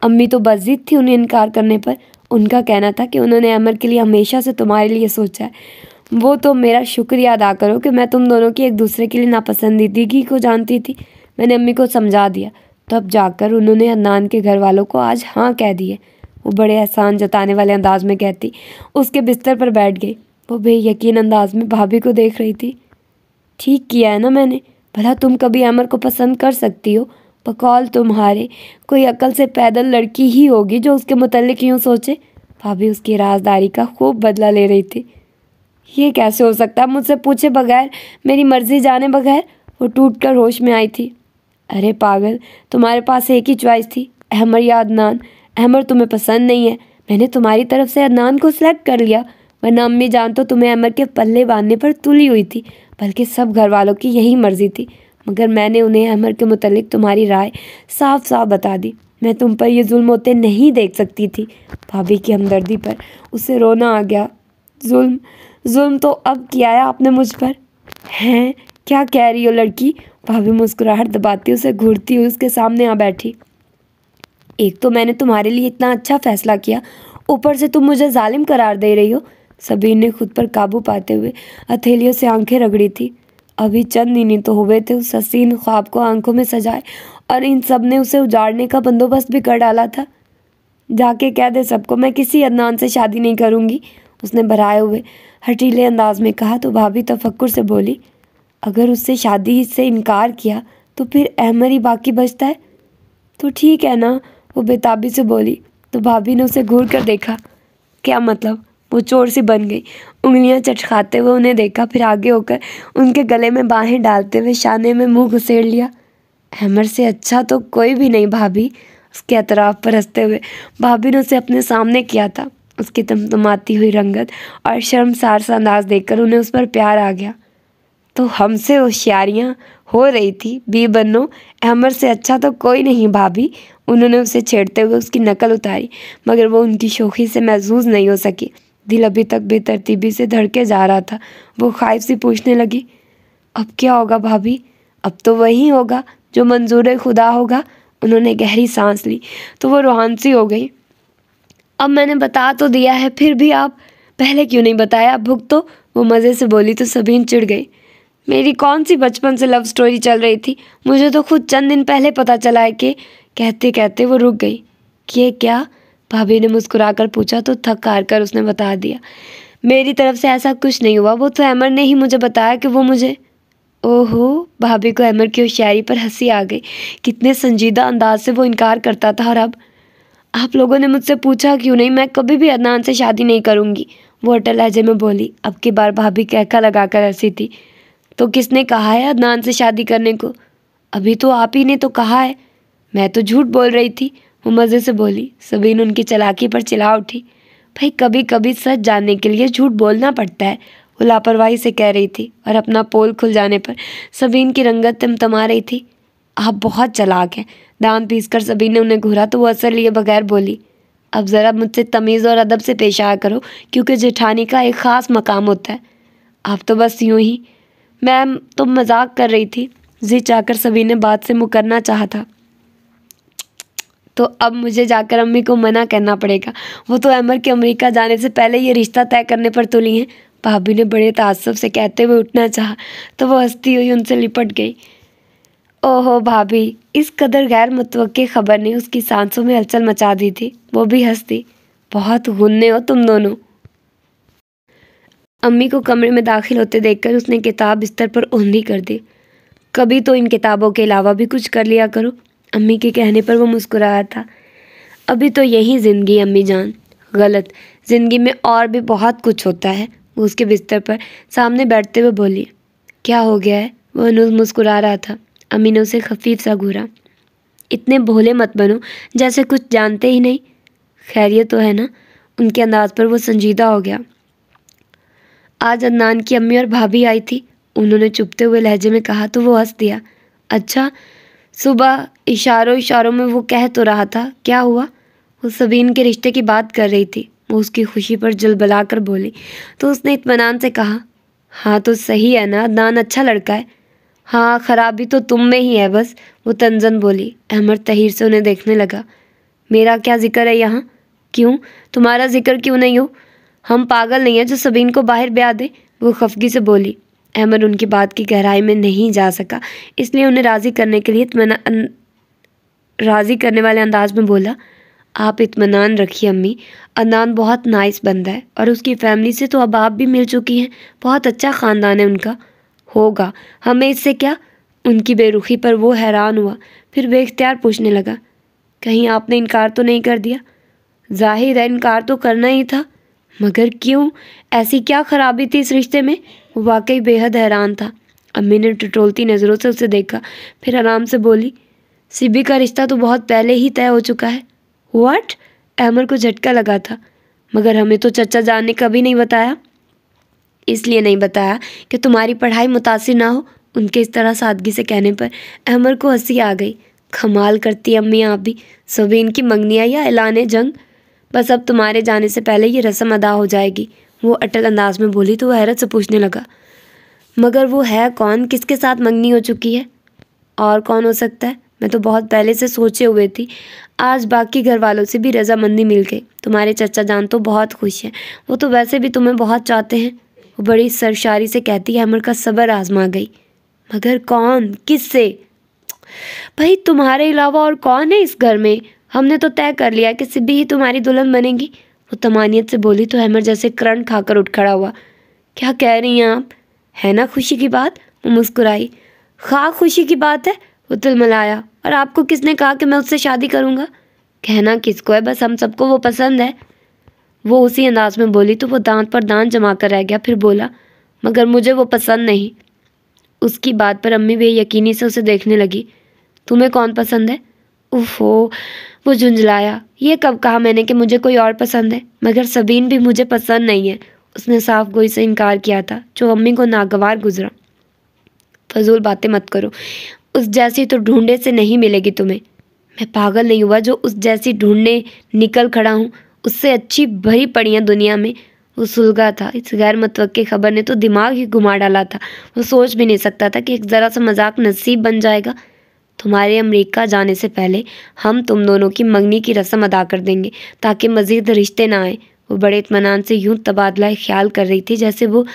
अम्मी तो बजिद थी उन्हें इनकार करने पर उनका कहना था कि उन्होंने अमर के लिए हमेशा से तुम्हारे लिए सोचा है वो तो मेरा शुक्रिया अदा करो कि मैं तुम दोनों की एक दूसरे के लिए नापसंदीदगी को जानती थी मैंने अम्मी को समझा दिया तब तो जाकर उन्होंने अनान के घर वालों को आज हाँ कह दिए वो बड़े एहसान जताने वाले अंदाज में कहती उसके बिस्तर पर बैठ गई वो बेयकीन अंदाज में भाभी को देख रही थी ठीक किया है ना मैंने भला तुम कभी अमर को पसंद कर सकती हो बकौल तुम्हारे कोई अकल से पैदल लड़की ही होगी जो उसके मतलब यूँ सोचे भाभी उसकी राजदारी का खूब बदला ले रही थी ये कैसे हो सकता मुझसे पूछे बगैर मेरी मर्जी जाने बगैर वो टूट कर होश में आई थी अरे पागल तुम्हारे पास एक ही च्वाइस थी अहमर या अदनान अहमर तुम्हें पसंद नहीं है मैंने तुम्हारी तरफ से अदनान को सेलेक्ट कर लिया वरना अम्मी जान तो तुम्हें अहमर के पल्ले बांधने पर तुली हुई थी बल्कि सब घर वालों की यही मर्ज़ी थी मगर मैंने उन्हें अमर के मुतलिक तुम्हारी राय साफ साफ बता दी मैं तुम पर यह जुल्म होते नहीं देख सकती थी भाभी की हमदर्दी पर उसे रोना आ गया जुल्म जुल्म तो अब किया है आपने मुझ पर हैं क्या कह रही हो लड़की भाभी मुस्कुराहट दबाती उसे घूरती हुई उसके सामने आ बैठी एक तो मैंने तुम्हारे लिए इतना अच्छा फैसला किया ऊपर से तुम मुझे जालिम करार दे रही हो सभी ने खुद पर काबू पाते हुए हथेलियों से आंखें रगड़ी थी अभी चंद ही तो हुए थे उस हसीन ख्वाब को आंखों में सजाए और इन सब ने उसे उजाड़ने का बंदोबस्त भी कर डाला था जाके कह दे सबको मैं किसी अदनान से शादी नहीं करूँगी उसने भराए हुए हटीले अंदाज में कहा तो भाभी तफक्कुर से बोली अगर उससे शादी से इनकार किया तो फिर अहमर ही बाकी बचता है तो ठीक है ना वो बेताबी से बोली तो भाभी ने उसे घूर कर देखा क्या मतलब वो चोर सी बन गई उंगलियां चटखाते हुए उन्हें देखा फिर आगे होकर उनके गले में बाहें डालते हुए शाने में मुंह घुसेड़ लिया हैमर से अच्छा तो कोई भी नहीं भाभी उसके अतराफ पर हंसते हुए भाभी ने उसे अपने सामने किया था उसकी तमतमाती हुई रंगत और शर्मसार सा अंदाज देखकर उन्हें उस पर प्यार आ गया तो हमसे होशियारियाँ हो रही थी बी बनो अहमर से अच्छा तो कोई नहीं भाभी उन्होंने उसे छेड़ते हुए उसकी नकल उतारी मगर वो उनकी शोखी से महजूज नहीं हो सकी दिल अभी तक बेतरतीबी से धड़के जा रहा था वो खाइफ से पूछने लगी अब क्या होगा भाभी अब तो वही होगा जो मंजूर खुदा होगा उन्होंने गहरी सांस ली तो वो रोहानसी हो गई अब मैंने बता तो दिया है फिर भी आप पहले क्यों नहीं बताया भुग तो वो मज़े से बोली तो सभी चिढ़ गई मेरी कौन सी बचपन से लव स्टोरी चल रही थी मुझे तो खुद चंद दिन पहले पता चला है कि कहते कहते वो रुक गई कि क्या भाभी ने मुस्कुराकर पूछा तो थक हार कर उसने बता दिया मेरी तरफ से ऐसा कुछ नहीं हुआ वो तो अमर ने ही मुझे बताया कि वो मुझे ओहो भाभी को अमर की होशियारी पर हंसी आ गई कितने संजीदा अंदाज से वो इनकार करता था और अब आप लोगों ने मुझसे पूछा क्यों नहीं मैं कभी भी अदनान से शादी नहीं करूँगी वो अटल लहजे में बोली अब की बार भाभी कहका लगाकर हंसी थी तो किसने कहा है अदनान से शादी करने को अभी तो आप ही ने तो कहा है मैं तो झूठ बोल रही थी वो मज़े से बोली ने उनकी चलाकी पर चिल्ला उठी भाई कभी कभी सच जानने के लिए झूठ बोलना पड़ता है वो लापरवाही से कह रही थी और अपना पोल खुल जाने पर सबीन की रंगत तमा रही थी आप बहुत चलाक हैं दान पीस कर सबीन ने उन्हें घूरा तो वो असर लिए बगैर बोली अब ज़रा मुझसे तमीज़ और अदब से पेश आया करो क्योंकि जेठानी का एक ख़ास मकाम होता है आप तो बस यूं ही मैम तो मजाक कर रही थी जी चाहकर सबीन ने बात से मुकरना चाहा था तो अब मुझे जाकर अम्मी को मना करना पड़ेगा वो तो अमर के अमेरिका जाने से पहले ये रिश्ता तय करने पर तुली हैं भाभी ने बड़े तासब से कहते हुए उठना चाहा तो वो हंसती हुई उनसे लिपट गई ओहो भाभी इस कदर गैर मतवक़ खबर ने उसकी सांसों में हलचल मचा दी थी वो भी हंसती बहुत हुने हो तुम दोनों अम्मी को कमरे में दाखिल होते देखकर उसने किताब बिस्तर पर ओंधी कर दी कभी तो इन किताबों के अलावा भी कुछ कर लिया करो अम्मी के कहने पर वो मुस्कुराया था अभी तो यही ज़िंदगी अम्मी जान गलत ज़िंदगी में और भी बहुत कुछ होता है वो उसके बिस्तर पर सामने बैठते हुए बोली क्या हो गया है वह अनुज मुस्कुरा रहा था अम्मी ने उसे खफीफ सा घूरा इतने भोले मत बनो जैसे कुछ जानते ही नहीं खैरियत तो है ना उनके अंदाज पर वो संजीदा हो गया आज अदनान की अम्मी और भाभी आई थी उन्होंने चुपते हुए लहजे में कहा तो वो हंस दिया अच्छा सुबह इशारों इशारों में वो कह तो रहा था क्या हुआ वो सबीन के रिश्ते की बात कर रही थी वो उसकी खुशी पर बला कर बोली तो उसने इतमान से कहा हाँ तो सही है ना दान अच्छा लड़का है हाँ खराबी तो तुम में ही है बस वो तंजन बोली अहमद तहीर से उन्हें देखने लगा मेरा क्या जिक्र है यहाँ क्यों तुम्हारा जिक्र क्यों नहीं हो हम पागल नहीं हैं जो सबीन को बाहर ब्याह दें वो खफगी से बोली अहमद उनकी बात की गहराई में नहीं जा सका इसलिए उन्हें राज़ी करने के लिए इतमान राज़ी करने वाले अंदाज में बोला आप इतमान रखिए अम्मी अदनान बहुत नाइस बंदा है और उसकी फैमिली से तो अब आप भी मिल चुकी हैं बहुत अच्छा ख़ानदान है उनका होगा हमें इससे क्या उनकी बेरुखी पर वो हैरान हुआ फिर बेख्तियार पूछने लगा कहीं आपने इनकार तो नहीं कर दिया जाहिर है इनकार तो करना ही था मगर क्यों ऐसी क्या खराबी थी इस रिश्ते में वाकई बेहद हैरान था अम्मी ने टटोलती नज़रों से उसे देखा फिर आराम से बोली सिबी का रिश्ता तो बहुत पहले ही तय हो चुका है वाट अहमर को झटका लगा था मगर हमें तो चचा जान ने कभी नहीं बताया इसलिए नहीं बताया कि तुम्हारी पढ़ाई मुतासर ना हो उनके इस तरह सादगी से कहने पर अहमर को हंसी आ गई कमाल करती अम्मी आप भी सभी इनकी मंगनियाँ या ऐलान जंग बस अब तुम्हारे जाने से पहले ये रस्म अदा हो जाएगी वो अटल अंदाज में बोली तो वह हैरत से पूछने लगा मगर वो है कौन किसके साथ मंगनी हो चुकी है और कौन हो सकता है मैं तो बहुत पहले से सोचे हुए थी आज बाकी घर वालों से भी रजामंदी मिल गई तुम्हारे चचा जान तो बहुत खुश हैं वो तो वैसे भी तुम्हें बहुत चाहते हैं वो बड़ी सरशारी से कहती है अमर का सब्र आजमा गई मगर कौन किस से भाई तुम्हारे अलावा और कौन है इस घर में हमने तो तय कर लिया कि सिब्बी ही तुम्हारी दुल्हन बनेगी वो तमानियत से बोली तो हैमर जैसे करंट खाकर उठ खड़ा हुआ क्या कह रही हैं आप है ना खुशी की बात वो मुस्कुराई खा हाँ, खुशी की बात है वो तिलमलाया और आपको किसने कहा कि मैं उससे शादी करूँगा कहना किसको है बस हम सबको वो पसंद है वो उसी अंदाज में बोली तो वो दांत पर दांत जमा कर रह गया फिर बोला मगर मुझे वो पसंद नहीं उसकी बात पर अम्मी भी यकीनी से उसे देखने लगी तुम्हें कौन पसंद है उफ़ो वो झुंझलाया ये कब कहा मैंने कि मुझे कोई और पसंद है मगर सबीन भी मुझे पसंद नहीं है उसने साफ गोई से इनकार किया था जो अम्मी को नागवार गुजरा फजूल बातें मत करो उस जैसी तो ढूंढे से नहीं मिलेगी तुम्हें मैं पागल नहीं हुआ जो उस जैसी ढूंढने निकल खड़ा हूँ उससे अच्छी भरी पड़ियाँ दुनिया में वो सुलगा था इस गैर मतवक़ खबर ने तो दिमाग ही घुमा डाला था वो सोच भी नहीं सकता था कि एक ज़रा सा मजाक नसीब बन जाएगा तुम्हारे अमेरिका जाने से पहले हम तुम दोनों की मंगनी की रस्म अदा कर देंगे ताकि मज़ीद रिश्ते ना आए वो बड़े इतमान से यूं तबादला ख्याल कर रही थी जैसे वो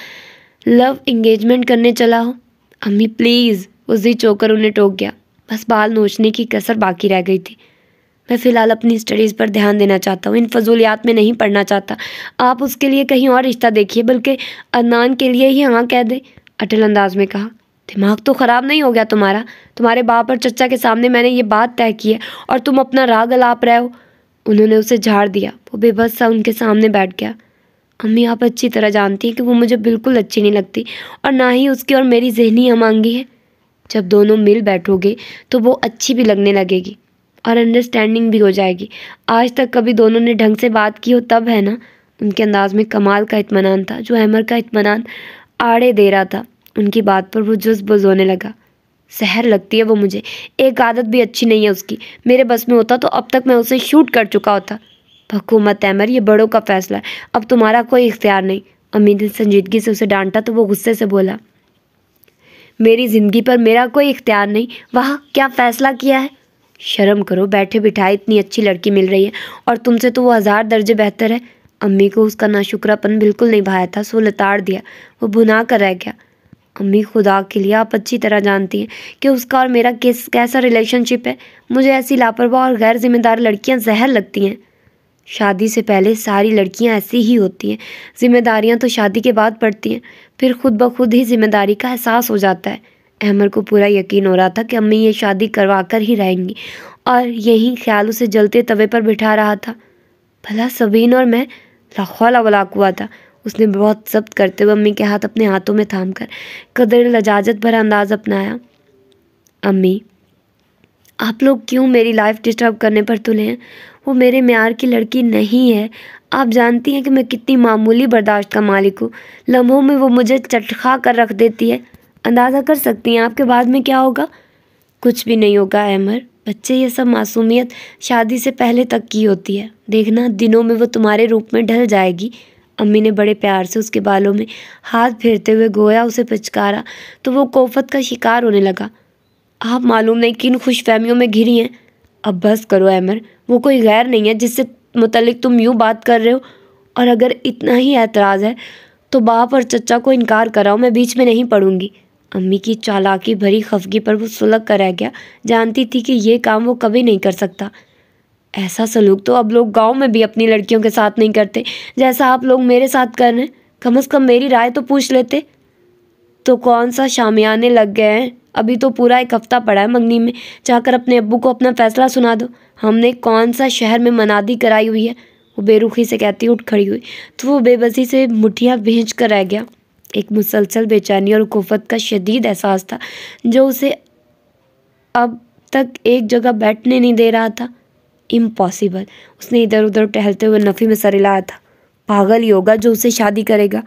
लव इंगेजमेंट करने चला हो अम्मी प्लीज़ वो चोकर उन्हें टोक गया बस बाल नोचने की कसर बाकी रह गई थी मैं फ़िलहाल अपनी स्टडीज़ पर ध्यान देना चाहता हूँ इन फजूलियात में नहीं पढ़ना चाहता आप उसके लिए कहीं और रिश्ता देखिए बल्कि अनान के लिए ही हाँ कह दे अटल अंदाज में कहा दिमाग तो ख़राब नहीं हो गया तुम्हारा तुम्हारे बाप और चचा के सामने मैंने ये बात तय की है और तुम अपना राग अलाप रहे हो उन्होंने उसे झाड़ दिया वो बेबस सा उनके सामने बैठ गया अम्मी आप अच्छी तरह जानती हैं कि वो मुझे बिल्कुल अच्छी नहीं लगती और ना ही उसकी और मेरी जहनी हमांगी है जब दोनों मिल बैठोगे तो वो अच्छी भी लगने लगेगी और अंडरस्टैंडिंग भी हो जाएगी आज तक कभी दोनों ने ढंग से बात की हो तब है ना उनके अंदाज में कमाल का इतमान था जो हैमर का इतमान आड़े दे रहा था उनकी बात पर वो जुस बजोने होने लगा सहर लगती है वो मुझे एक आदत भी अच्छी नहीं है उसकी मेरे बस में होता तो अब तक मैं उसे शूट कर चुका होता हुकूमत अमर ये बड़ों का फैसला है अब तुम्हारा कोई इख्तियार नहीं अमीर ने संजीदगी से उसे डांटा तो वो गुस्से से बोला मेरी ज़िंदगी पर मेरा कोई इख्तियार नहीं वाह क्या फ़ैसला किया है शर्म करो बैठे बिठाए इतनी अच्छी लड़की मिल रही है और तुमसे तो वो हज़ार दर्जे बेहतर है अम्मी को उसका नाशुकरापन बिल्कुल नहीं भाया था सो लताड़ दिया वो भुना कर रह गया मम्मी खुदा के लिए आप अच्छी तरह जानती हैं कि उसका और मेरा किस कैसा रिलेशनशिप है मुझे ऐसी लापरवाह और गैर जिम्मेदार लड़कियां जहर लगती हैं शादी से पहले सारी लड़कियां ऐसी ही होती हैं जिम्मेदारियां तो शादी के बाद पड़ती हैं फिर खुद ब खुद ही जिम्मेदारी का एहसास हो जाता है अहमर को पूरा यकीन हो रहा था कि अम्मी ये शादी करवा कर ही रहेंगी और यही ख्याल उसे जलते तवे पर बिठा रहा था भला सबीन और मैं लाखौला बलाक हुआ था उसने बहुत जब्त करते हुए अम्मी के हाथ अपने हाथों में थाम कर कदर लजाजत भरा अंदाज अपनाया अम्मी आप लोग क्यों मेरी लाइफ डिस्टर्ब करने पर तुले हैं वो मेरे म्यार की लड़की नहीं है आप जानती हैं कि मैं कितनी मामूली बर्दाश्त का मालिक हूँ लम्हों में वो मुझे चटखा कर रख देती है अंदाज़ा कर सकती हैं आपके बाद में क्या होगा कुछ भी नहीं होगा अमर बच्चे ये सब मासूमियत शादी से पहले तक की होती है देखना दिनों में वो तुम्हारे रूप में ढल जाएगी अम्मी ने बड़े प्यार से उसके बालों में हाथ फेरते हुए गोया उसे पिचकारा तो वो कोफत का शिकार होने लगा आप मालूम नहीं किन खुशफहमियों में घिरी हैं अब बस करो अमर वो कोई गैर नहीं है जिससे मुतलिक तुम यूँ बात कर रहे हो और अगर इतना ही एतराज़ है तो बाप और चचा को इनकार कराओ मैं बीच में नहीं पढ़ूंगी अम्मी की चालाकी भरी खफगी पर वो सुलग कर रह गया जानती थी कि ये काम वो कभी नहीं कर सकता ऐसा सलूक तो अब लोग गांव में भी अपनी लड़कियों के साथ नहीं करते जैसा आप लोग मेरे साथ कर रहे हैं कम अज़ कम मेरी राय तो पूछ लेते तो कौन सा शामियाने लग गए हैं अभी तो पूरा एक हफ्ता पड़ा है मंगनी में जाकर अपने अब्बू को अपना फैसला सुना दो हमने कौन सा शहर में मनादी कराई हुई है वो बेरुखी से कहती उठ खड़ी हुई तो वो बेबसी से मुठियाँ भेज कर रह गया एक मुसलसल बेचैनी और कुफत का शदीद एहसास था जो उसे अब तक एक जगह बैठने नहीं दे रहा था इम्पॉसिबल उसने इधर उधर टहलते हुए नफ़ी में सर हिलाया था पागल ही होगा जो उसे शादी करेगा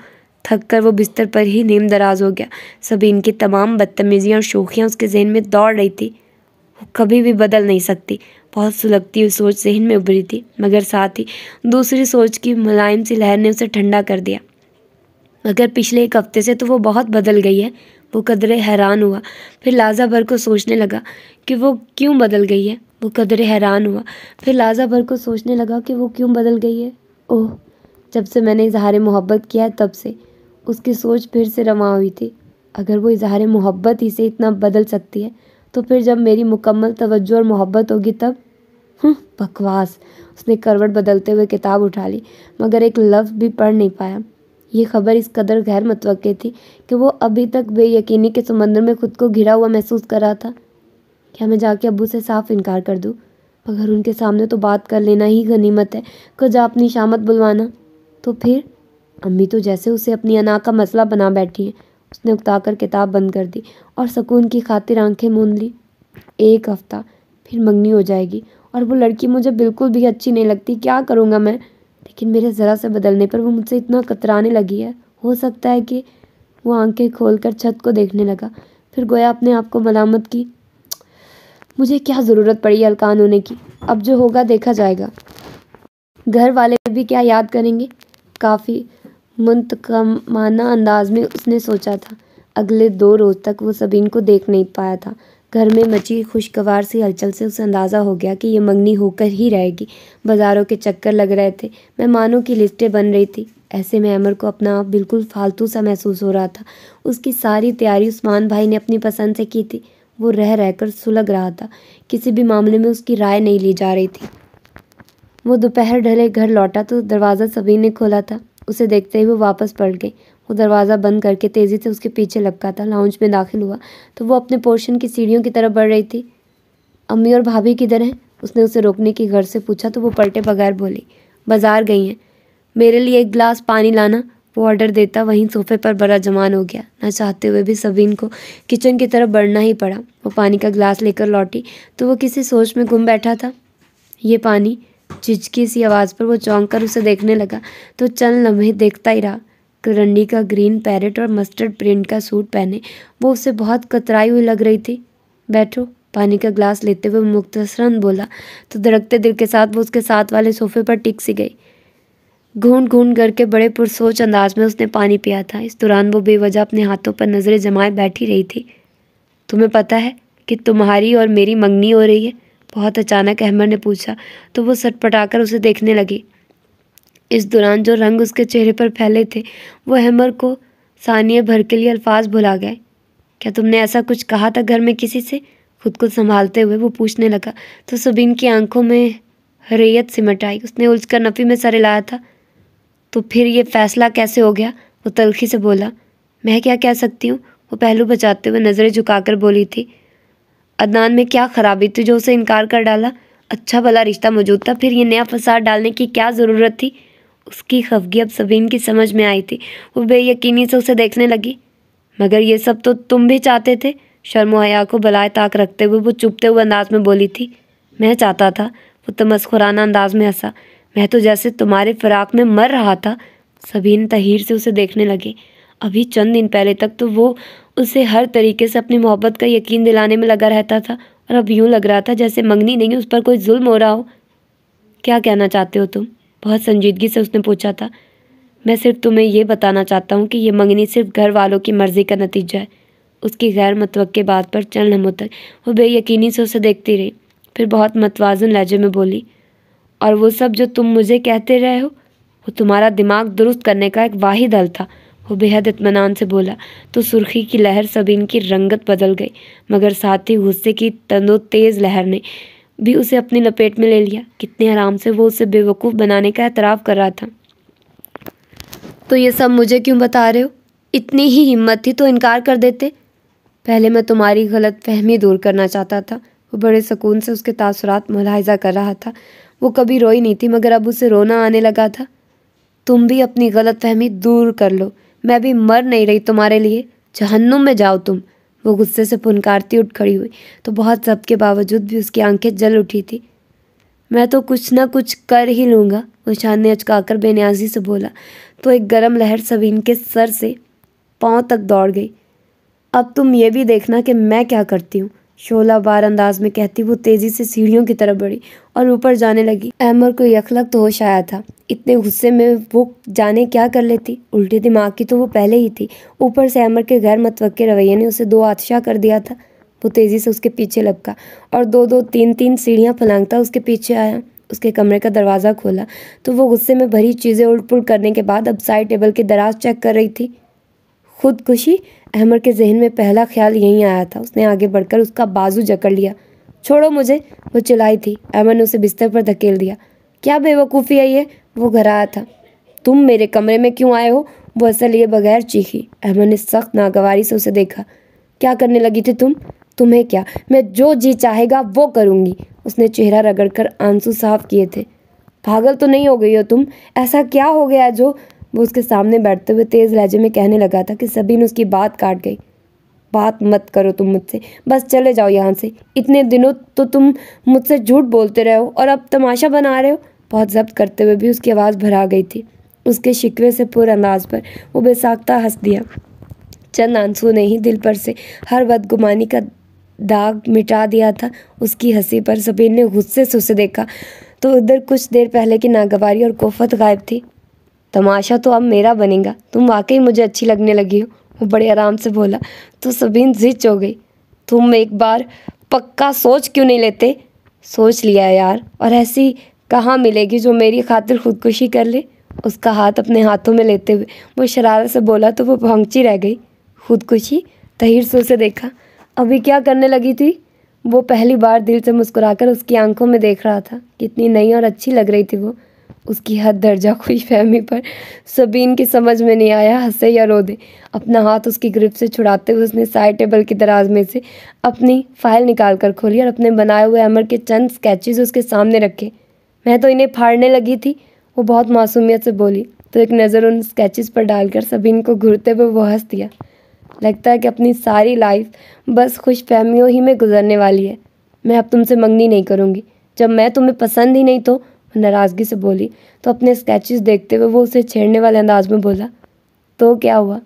थक कर वो बिस्तर पर ही नीम दराज हो गया सभी इनकी तमाम बदतमीज़ियाँ और शोखियाँ उसके जहन में दौड़ रही थी वो कभी भी बदल नहीं सकती बहुत सुलगती हुई सोच जहन में उभरी थी मगर साथ ही दूसरी सोच की मुलायम सी लहर ने उसे ठंडा कर दिया मगर पिछले एक हफ्ते से तो वो बहुत बदल गई है वो कदरे हैरान हुआ फिर लाजा भर को सोचने लगा कि वो क्यों बदल गई है वो कदर हैरान हुआ फिर लाजा भर को सोचने लगा कि वो क्यों बदल गई है ओह जब से मैंने इजहार मोहब्बत किया है तब से उसकी सोच फिर से रवा हुई थी अगर वो इजहार मोहब्बत ही से इतना बदल सकती है तो फिर जब मेरी मुकम्मल तवज्जो और मोहब्बत होगी तब बकवास उसने करवट बदलते हुए किताब उठा ली मगर एक लफ्ज़ भी पढ़ नहीं पाया ये खबर इस कदर गैर मतवक़ थी कि वो अभी तक बेयकीनी के समंदर में खुद को घिरा हुआ महसूस कर रहा था क्या मैं जाके अबू से साफ इनकार कर दूँ मगर उनके सामने तो बात कर लेना ही गनीमत है कजा अपनी शामत बुलवाना तो फिर अम्मी तो जैसे उसे अपनी अना का मसला बना बैठी है उसने उकताकर किताब बंद कर दी और सुकून की खातिर आंखें मूंद ली एक हफ्ता फिर मंगनी हो जाएगी और वो लड़की मुझे बिल्कुल भी अच्छी नहीं लगती क्या करूँगा मैं लेकिन मेरे ज़रा से बदलने पर वो मुझसे इतना कतराने लगी है हो सकता है कि वो आंखें खोलकर छत को देखने लगा फिर गोया अपने आप को मलामत की मुझे क्या ज़रूरत पड़ी अलकान होने की अब जो होगा देखा जाएगा घर वाले भी क्या याद करेंगे काफ़ी मुंतकमाना अंदाज में उसने सोचा था अगले दो रोज़ तक वो सबीन को देख नहीं पाया था घर में मची खुशगवार सी हलचल से उसे अंदाज़ा हो गया कि ये मंगनी होकर ही रहेगी बाज़ारों के चक्कर लग रहे थे मेहमानों की लिस्टें बन रही थी ऐसे में अमर को अपना आप बिल्कुल फालतू सा महसूस हो रहा था उसकी सारी तैयारी उस्मान भाई ने अपनी पसंद से की थी वो रह रहकर सुलग रहा था किसी भी मामले में उसकी राय नहीं ली जा रही थी वो दोपहर ढले घर लौटा तो दरवाज़ा सभी ने खोला था उसे देखते ही वो वापस पड़ गई वो दरवाज़ा बंद करके तेज़ी से उसके पीछे लपका था लाउंज में दाखिल हुआ तो वो अपने पोर्शन की सीढ़ियों की तरफ बढ़ रही थी अम्मी और भाभी किधर हैं उसने उसे रोकने की घर से पूछा तो वो पलटे बगैर बोली बाज़ार गई हैं मेरे लिए एक गिलास पानी लाना वो ऑर्डर देता वहीं सोफे पर बड़ा जमान हो गया ना चाहते हुए भी सबीन को किचन की तरफ बढ़ना ही पड़ा वो पानी का ग्लास लेकर लौटी तो वो किसी सोच में घूम बैठा था ये पानी चिचकी सी आवाज़ पर वो चौंक कर उसे देखने लगा तो चंद लम्हे देखता ही रहा करंडी का ग्रीन पैरेट और मस्टर्ड प्रिंट का सूट पहने वो उसे बहुत कतराई हुई लग रही थी बैठो पानी का ग्लास लेते हुए मुख्तसरन बोला तो धड़कते दिल के साथ वो उसके साथ वाले सोफे पर टिक सी गई घूंढ घूंढ करके बड़े पुरसोच अंदाज में उसने पानी पिया था इस दौरान वो बेवजह अपने हाथों पर नज़रें जमाए बैठी रही थी तुम्हें पता है कि तुम्हारी और मेरी मंगनी हो रही है बहुत अचानक अहमद ने पूछा तो वो सटपटाकर उसे देखने लगी इस दौरान जो रंग उसके चेहरे पर फैले थे वो अहमर को सानिय भर के लिए अल्फाज भुला गए क्या तुमने ऐसा कुछ कहा था घर में किसी से खुद को संभालते हुए वो पूछने लगा तो सुबीन की आंखों में हरैत सिमट आई उसने उलझकर नफ़ी में सर हिलाया था तो फिर ये फैसला कैसे हो गया वो तलखी से बोला मैं क्या कह सकती हूँ वो पहलू बचाते हुए नज़रें झुकाकर बोली थी अदनान में क्या खराबी थी जो उसे इनकार कर डाला अच्छा भला रिश्ता मौजूद था फिर ये नया फसाद डालने की क्या ज़रूरत थी उसकी खफगी अब सबीन की समझ में आई थी वो बेयकीनी से उसे देखने लगी मगर ये सब तो तुम भी चाहते थे शर्मोहया को बलाए ताक रखते हुए वो चुपते हुए अंदाज में बोली थी मैं चाहता था वो तमस्खुराना अंदाज में हंसा मैं तो जैसे तुम्हारे फिराक में मर रहा था सभी तहीर से उसे देखने लगे अभी चंद दिन पहले तक तो वो उसे हर तरीके से अपनी मोहब्बत का यकीन दिलाने में लगा रहता था और अब यूँ लग रहा था जैसे मंगनी नहीं उस पर कोई जुल्म हो रहा हो क्या कहना चाहते हो तुम बहुत संजीदगी से उसने पूछा था मैं सिर्फ तुम्हें यह बताना चाहता हूँ कि यह मंगनी सिर्फ घर वालों की मर्ज़ी का नतीजा है उसकी गैर मतवक़ बात पर चल लम्हों तक वो बेयकीनी से उसे देखती रही फिर बहुत मतवाजन लहजे में बोली और वो सब जो तुम मुझे कहते रहे हो वो तुम्हारा दिमाग दुरुस्त करने का एक वाहिद हल था वो बेहद इतमान से बोला तो सुर्खी की लहर सब की रंगत बदल गई मगर साथ ही गुस्से की तंदो तेज़ लहर ने भी उसे अपनी लपेट में ले लिया कितने आराम से वो उसे बेवकूफ़ बनाने का एतराफ़ कर रहा था तो ये सब मुझे क्यों बता रहे हो इतनी ही हिम्मत थी तो इनकार कर देते पहले मैं तुम्हारी गलत फहमी दूर करना चाहता था वो बड़े सुकून से उसके तासरात मुलाहजा कर रहा था वो कभी रोई नहीं थी मगर अब उसे रोना आने लगा था तुम भी अपनी गलत फहमी दूर कर लो मैं भी मर नहीं रही तुम्हारे लिए जहन्नुम में जाओ तुम वो गुस्से से पुनकारती उठ खड़ी हुई तो बहुत सब के बावजूद भी उसकी आंखें जल उठी थी मैं तो कुछ ना कुछ कर ही लूँगा उशान ने अचकाकर बेन्याजी से बोला तो एक गर्म लहर सबीन के सर से पाँव तक दौड़ गई अब तुम ये भी देखना कि मैं क्या करती हूँ शोला बार अंदाज में कहती वो तेजी से सीढ़ियों की तरफ बढ़ी और ऊपर जाने लगी अहमर को यखलक तो होश आया था इतने गुस्से में वो जाने क्या कर लेती उल्टे दिमाग की तो वो पहले ही थी ऊपर से अहमर के गैर मतवक़े रवैये ने उसे दो आतशा कर दिया था वो तेज़ी से उसके पीछे लपका और दो दो तीन तीन सीढ़ियाँ फलांगता उसके पीछे आया उसके कमरे का दरवाज़ा खोला तो वो गुस्से में भरी चीज़ें उलट करने के बाद अब साइड टेबल की दराज चेक कर रही थी खुदकुशी अहमर के जहन में पहला ख्याल यही आया था उसने आगे बढ़कर उसका बाजू जकड़ लिया छोड़ो मुझे वो चिल्लाई थी अहमर ने उसे बिस्तर पर धकेल दिया क्या बेवकूफ़ी है ये वो घर आया था तुम मेरे कमरे में क्यों आए हो वो असर लिए बगैर चीखी अहमद ने सख्त नागवारी से उसे देखा क्या करने लगी थी तुम तुम्हें क्या मैं जो जी चाहेगा वो करूँगी उसने चेहरा रगड़कर आंसू साफ किए थे पागल तो नहीं हो गई हो तुम ऐसा क्या हो गया जो वो उसके सामने बैठते हुए तेज़ लहजे में कहने लगा था कि सभी ने उसकी बात काट गई बात मत करो तुम मुझसे बस चले जाओ यहाँ से इतने दिनों तो तुम मुझसे झूठ बोलते रहे हो और अब तमाशा बना रहे हो बहुत जब्त करते हुए भी उसकी आवाज़ भरा गई थी उसके शिकवे से पूरे अंदाज पर वो बेसाख्ता हंस दिया चंद आंसू ने ही दिल पर से हर बदगुमानी का दाग मिटा दिया था उसकी हंसी पर सभी ने गुस्से से उसे देखा तो उधर कुछ देर पहले की नागवारी और कोफत गायब थी तमाशा तो अब मेरा बनेगा तुम वाकई मुझे अच्छी लगने लगी हो वो बड़े आराम से बोला तो सबीन जिच हो गई तुम एक बार पक्का सोच क्यों नहीं लेते सोच लिया यार और ऐसी कहाँ मिलेगी जो मेरी खातिर खुदकुशी कर ले उसका हाथ अपने हाथों में लेते हुए वो शरारत से बोला तो वो भंगची रह गई खुदकुशी तहिर से उसे देखा अभी क्या करने लगी थी वो पहली बार दिल से मुस्कुराकर उसकी आंखों में देख रहा था कितनी नई और अच्छी लग रही थी वो उसकी हद दर्जा खुश फहमी पर सबीन की समझ में नहीं आया हंसे या रो दे अपना हाथ उसकी ग्रिप से छुड़ाते हुए उसने साइड टेबल की दराज में से अपनी फाइल निकाल कर खोली और अपने बनाए हुए अमर के चंद स्केचेस उसके सामने रखे मैं तो इन्हें फाड़ने लगी थी वो बहुत मासूमियत से बोली तो एक नज़र उन स्केचेस पर डालकर सबीन को घूरते हुए वो हंस दिया लगता है कि अपनी सारी लाइफ बस खुश फहमियों ही में गुजरने वाली है मैं अब तुमसे मंगनी नहीं करूँगी जब मैं तुम्हें पसंद ही नहीं तो नाराज़गी से बोली तो अपने स्केचेस देखते हुए वो उसे छेड़ने वाले अंदाज में बोला तो क्या हुआ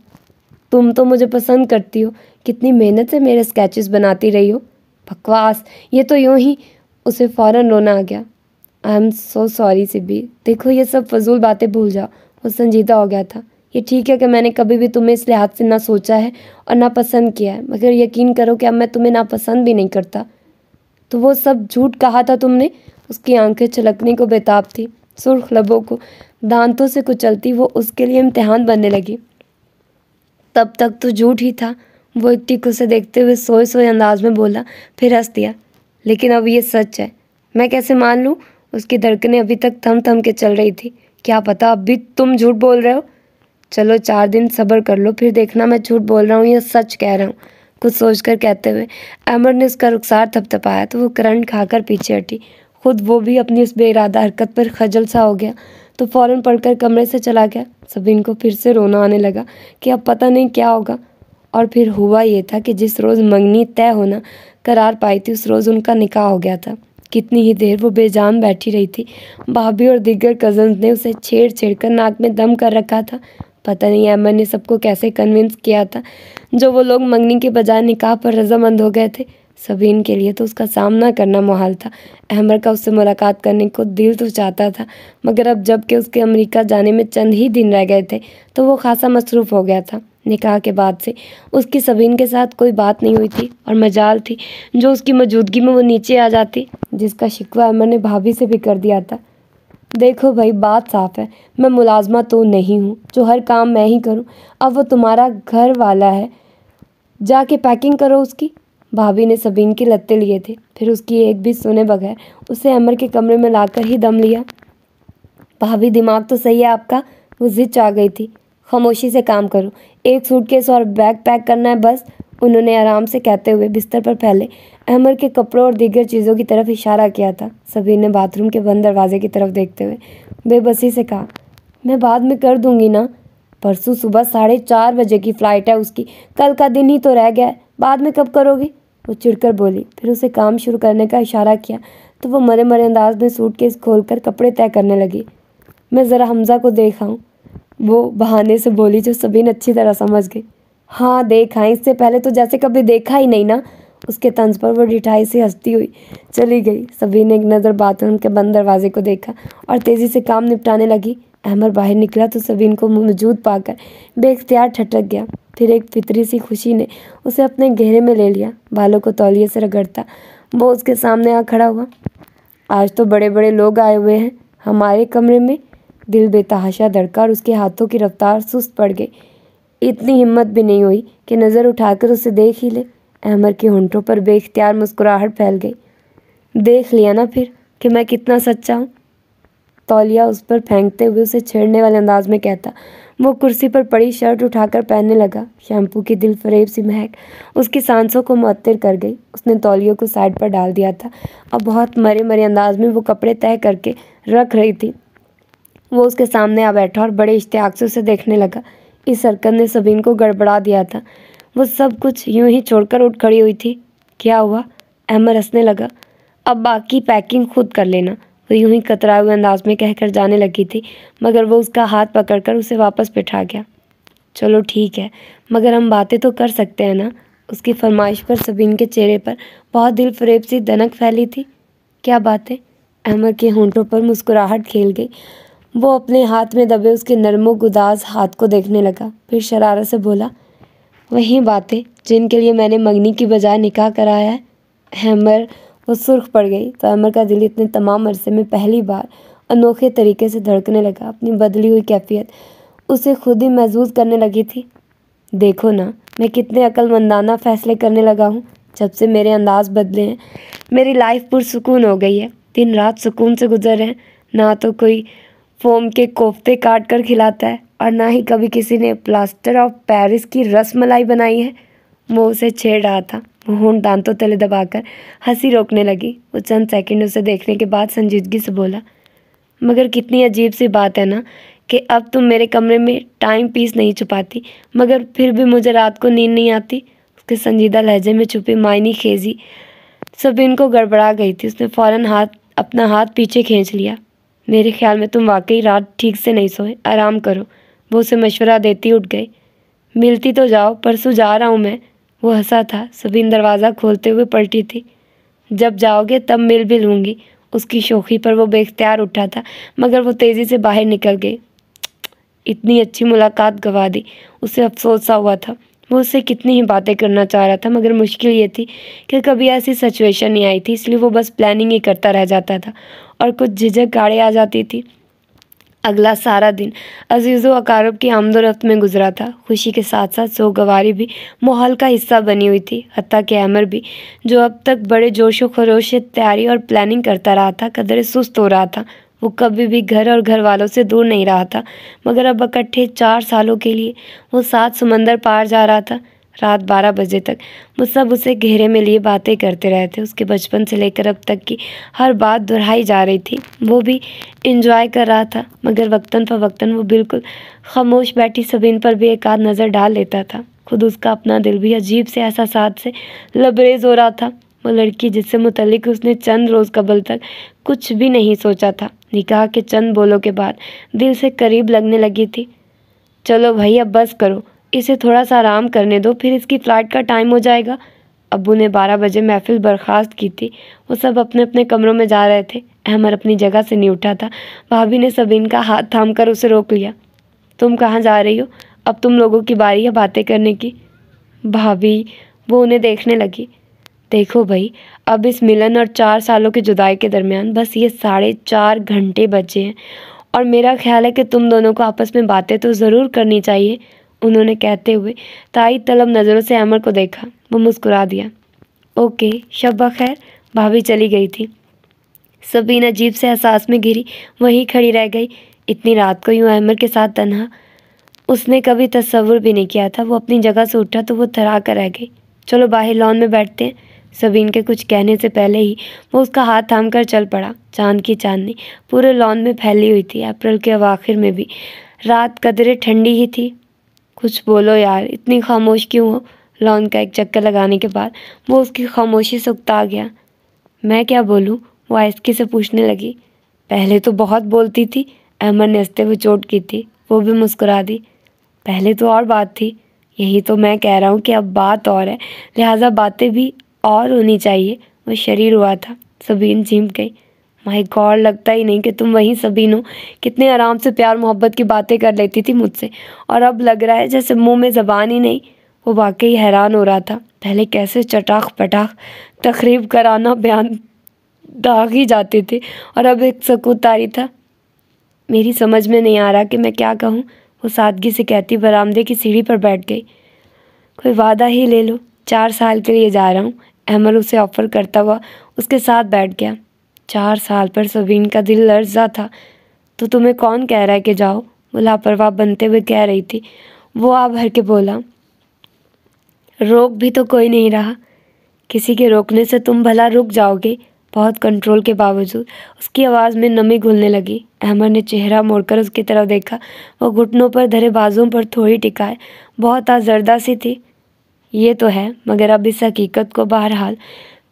तुम तो मुझे पसंद करती हो कितनी मेहनत से मेरे स्केचेस बनाती रही हो बकवास ये तो यूँ ही उसे फ़ौरन रोना आ गया आई एम सो सॉरी सिब्बी देखो ये सब फजूल बातें भूल जाओ वो संजीदा हो गया था ये ठीक है कि मैंने कभी भी तुम्हें इस लिहाज से ना सोचा है और ना पसंद किया है मगर यकीन करो कि अब मैं तुम्हें नापसंद भी नहीं करता तो वो सब झूठ कहा था तुमने उसकी आंखें छलकने को बेताब थी सुर्ख लबों को दांतों से कुचलती वो उसके लिए इम्तहान बनने लगी तब तक तो झूठ ही था वो एक टिक उसे देखते हुए सोए सोए अंदाज में बोला फिर हंस दिया लेकिन अब ये सच है मैं कैसे मान लूँ उसकी धड़कने अभी तक थम थम के चल रही थी क्या पता अब भी तुम झूठ बोल रहे हो चलो चार दिन सब्र कर लो फिर देखना मैं झूठ बोल रहा हूँ या सच कह रहा हूँ कुछ सोचकर कहते हुए अमर ने उसका रुखसार थपथपाया तो वो करंट खाकर पीछे हटी खुद वो भी अपनी उस बेरादा हरकत पर खजल सा हो गया तो फ़ौरन पढ़कर कमरे से चला गया सभी को फिर से रोना आने लगा कि अब पता नहीं क्या होगा और फिर हुआ ये था कि जिस रोज़ मंगनी तय होना करार पाई थी उस रोज़ उनका निकाह हो गया था कितनी ही देर वो बेजान बैठी रही थी भाभी और दिग्गर कजन्स ने उसे छेड़ छेड़ कर नाक में दम कर रखा था पता नहीं अमन ने सबको कैसे कन्विंस किया था जो वो लोग मंगनी के बजाय निकाह पर रजामंद हो गए थे सबीन के लिए तो उसका सामना करना मुहाल था अहमर का उससे मुलाकात करने को दिल तो चाहता था मगर अब जब उसके अमेरिका जाने में चंद ही दिन रह गए थे तो वो खासा मसरूफ़ हो गया था निकाह के बाद से उसकी सबीन के साथ कोई बात नहीं हुई थी और मजाल थी जो उसकी मौजूदगी में वो नीचे आ जाती जिसका शिकवा अहमर ने भाभी से भी कर दिया था देखो भाई बात साफ है मैं मुलाजमा तो नहीं हूँ जो हर काम मैं ही करूँ अब वो तुम्हारा घर वाला है जाके पैकिंग करो उसकी भाभी ने सबीन के लत्ते लिए थे फिर उसकी एक भी सुने बगैर उसे अमर के कमरे में लाकर ही दम लिया भाभी दिमाग तो सही है आपका वो जिद चाह गई थी खामोशी से काम करो एक सूटकेस और बैग पैक करना है बस उन्होंने आराम से कहते हुए बिस्तर पर फैले अहमर के कपड़ों और दीगर चीज़ों की तरफ इशारा किया था सबीर ने बाथरूम के बंद दरवाजे की तरफ देखते हुए बेबसी से कहा मैं बाद में कर दूंगी ना परसों सुबह साढ़े चार बजे की फ़्लाइट है उसकी कल का दिन ही तो रह गया है बाद में कब करोगी वो चिड़कर बोली फिर उसे काम शुरू करने का इशारा किया तो वो मरे मरे अंदाज में सूट केस खोल कर कपड़े तय करने लगी मैं ज़रा हमज़ा को देखा हूँ वो बहाने से बोली जो सभी ने अच्छी तरह समझ गई हाँ देखा इससे पहले तो जैसे कभी देखा ही नहीं ना उसके तंज पर वो रिठाई से हंसती हुई चली गई सभी ने एक नज़र बाथरूम के बंद दरवाजे को देखा और तेज़ी से काम निपटाने लगी अहमर बाहर निकला तो सभी को मौजूद पाकर बेख्तियार ठटक गया फिर एक फितरी सी खुशी ने उसे अपने घेरे में ले लिया बालों को तौलिए से रगड़ता वो उसके सामने आ खड़ा हुआ आज तो बड़े बड़े लोग आए हुए हैं हमारे कमरे में दिल बेतहाशा धड़का और उसके हाथों की रफ्तार सुस्त पड़ गई इतनी हिम्मत भी नहीं हुई कि नज़र उठाकर उसे देख ही ले अहमर के होंठों पर बेख्तियार मुस्कुराहट फैल गई देख लिया ना फिर कि मैं कितना सच्चा हूँ तौलिया उस पर फेंकते हुए उसे छेड़ने वाले अंदाज में कहता वो कुर्सी पर पड़ी शर्ट उठाकर पहनने लगा शैम्पू की दिल फरेब सी महक उसकी सांसों को मअतर कर गई उसने तौलियों को साइड पर डाल दिया था अब बहुत मरे मरे अंदाज में वो कपड़े तय करके रख रही थी वो उसके सामने आ बैठा और बड़े इश्तियाक से उसे देखने लगा इस हरकत ने सबीन को गड़बड़ा दिया था वो सब कुछ यूं ही छोड़कर उठ खड़ी हुई थी क्या हुआ अहमद हंसने लगा अब बाकी पैकिंग खुद कर लेना वो यूं ही कतराए हुए अंदाज में कहकर जाने लगी थी मगर वो उसका हाथ पकड़कर उसे वापस बिठा गया चलो ठीक है मगर हम बातें तो कर सकते हैं ना उसकी फरमाइश पर सबीन के चेहरे पर बहुत दिल फरेब सी दनक फैली थी क्या बातें अहमद के होंठों पर मुस्कुराहट खेल गई वो अपने हाथ में दबे उसके नरमो गुदाज हाथ को देखने लगा फिर शरारत से बोला वही बातें जिनके लिए मैंने मंगनी की बजाय निकाह कराया है अमर वो सुर्ख पड़ गई तो अमर का दिल इतने तमाम अरसे में पहली बार अनोखे तरीके से धड़कने लगा अपनी बदली हुई कैफियत उसे खुद ही महसूस करने लगी थी देखो ना मैं कितने अक्लमंदाना फैसले करने लगा हूँ जब से मेरे अंदाज बदले हैं मेरी लाइफ पुरसकून हो गई है दिन रात सुकून से गुजर रहे हैं ना तो कोई फोम के कोफ्ते काट कर खिलाता है और ना ही कभी किसी ने प्लास्टर ऑफ पेरिस की रस मलाई बनाई है वो उसे छेड़ रहा था होंठ दांतों तले दबाकर हंसी रोकने लगी वो चंद सेकंड उसे देखने के बाद संजीदगी से बोला मगर कितनी अजीब सी बात है ना कि अब तुम मेरे कमरे में टाइम पीस नहीं छुपाती मगर फिर भी मुझे रात को नींद नहीं आती उसके संजीदा लहजे में छुपी मायनी खेजी सब इनको गड़बड़ा गई थी उसने फ़ौरन हाथ अपना हाथ पीछे खींच लिया मेरे ख्याल में तुम वाकई रात ठीक से नहीं सोए आराम करो वो उसे मशवरा देती उठ गई मिलती तो जाओ परसों जा रहा हूँ मैं वो हंसा था सुबीन दरवाज़ा खोलते हुए पलटी थी जब जाओगे तब मिल भी लूँगी उसकी शोखी पर वो बेख्तियार उठा था मगर वो तेज़ी से बाहर निकल गई इतनी अच्छी मुलाकात गवा दी उसे अफसोस सा हुआ था वो उससे कितनी ही बातें करना चाह रहा था मगर मुश्किल ये थी कि कभी ऐसी सिचुएशन नहीं आई थी इसलिए वो बस प्लानिंग ही करता रह जाता था और कुछ झिझक गाड़ी आ जाती थी अगला सारा दिन व अकारब की आमदोरफ्त में गुजरा था खुशी के साथ साथ सोगवारी भी माहौल का हिस्सा बनी हुई थी हती के अमर भी जो अब तक बड़े जोश व खरोश से तैयारी और प्लानिंग करता रहा था कदर सुस्त हो रहा था वो कभी भी घर और घर वालों से दूर नहीं रहा था मगर अब इकट्ठे चार सालों के लिए वो सात समंदर पार जा रहा था रात बारह बजे तक वो सब उसे घेरे में लिए बातें करते रहे थे उसके बचपन से लेकर अब तक की हर बात दोहराई जा रही थी वो भी इंजॉय कर रहा था मगर वक्तन पर वक्तन वो बिल्कुल खामोश बैठी सबीन पर भी एक आध नज़र डाल लेता था खुद उसका अपना दिल भी अजीब से एहसास से लबरेज हो रहा था वो लड़की जिससे मुतलिक उसने चंद रोज़ कबल तक कुछ भी नहीं सोचा था निकाह के चंद बोलों के बाद दिल से करीब लगने लगी थी चलो अब बस करो इसे थोड़ा सा आराम करने दो फिर इसकी फ़्लाइट का टाइम हो जाएगा अबू ने बारह बजे महफिल बर्खास्त की थी वो सब अपने अपने कमरों में जा रहे थे अहमर अपनी जगह से नहीं उठा था भाभी ने सबीन का हाथ थाम कर उसे रोक लिया तुम कहाँ जा रही हो अब तुम लोगों की बारी है बातें करने की भाभी वो उन्हें देखने लगी देखो भाई अब इस मिलन और चार सालों की जुदाई के दरमियान बस ये साढ़े चार घंटे बचे हैं और मेरा ख्याल है कि तुम दोनों को आपस में बातें तो ज़रूर करनी चाहिए उन्होंने कहते हुए ताई तलब नज़रों से अमर को देखा वो मुस्कुरा दिया ओके शब खैर भाभी चली गई थी सभी अजीब से एहसास में घिरी वहीं खड़ी रह गई इतनी रात को यूँ अमर के साथ तनहा उसने कभी तस्वुर भी नहीं किया था वो अपनी जगह से उठा तो वो थरा कर रह गई चलो बाहर लॉन में बैठते हैं सबीन के कुछ कहने से पहले ही वो उसका हाथ थाम कर चल पड़ा चांद की चांदनी पूरे लॉन में फैली हुई थी अप्रैल के आखिर में भी रात कदरे ठंडी ही थी कुछ बोलो यार इतनी खामोश क्यों हो लॉन का एक चक्कर लगाने के बाद वो उसकी खामोशी से उकता गया मैं क्या बोलूँ वो आयस्की से पूछने लगी पहले तो बहुत बोलती थी अहमद ने हंसते हुए चोट की थी वो भी मुस्कुरा दी पहले तो और बात थी यही तो मैं कह रहा हूँ कि अब बात और है लिहाजा बातें भी और होनी चाहिए वो शरीर हुआ था सबीन जिम गई माय गॉड लगता ही नहीं कि तुम वहीं सबीन हो कितने आराम से प्यार मोहब्बत की बातें कर लेती थी मुझसे और अब लग रहा है जैसे मुंह में ज़बान ही नहीं वो वाकई हैरान हो रहा था पहले कैसे चटाख पटाख तकरीब कराना बयान दाग ही जाते थे और अब एक सकूत आ रही था मेरी समझ में नहीं आ रहा कि मैं क्या कहूँ वो सादगी से कहती बरामदे की सीढ़ी पर बैठ गई कोई वादा ही ले लो चार साल के लिए जा रहा हूँ अहमद उसे ऑफ़र करता हुआ उसके साथ बैठ गया चार साल पर सबीन का दिल लर्जा था तो तुम्हें कौन कह रहा है कि जाओ वो लापरवाह बनते हुए कह रही थी वो आ भर के बोला रोक भी तो कोई नहीं रहा किसी के रोकने से तुम भला रुक जाओगे बहुत कंट्रोल के बावजूद उसकी आवाज़ में नमी घुलने लगी अहमद ने चेहरा मोड़कर उसकी तरफ देखा वो घुटनों पर धरे बाजुओं पर थोड़ी टिकाए बहुत आजरदा सी थी ये तो है मगर अब इस हकीकत को बहरहाल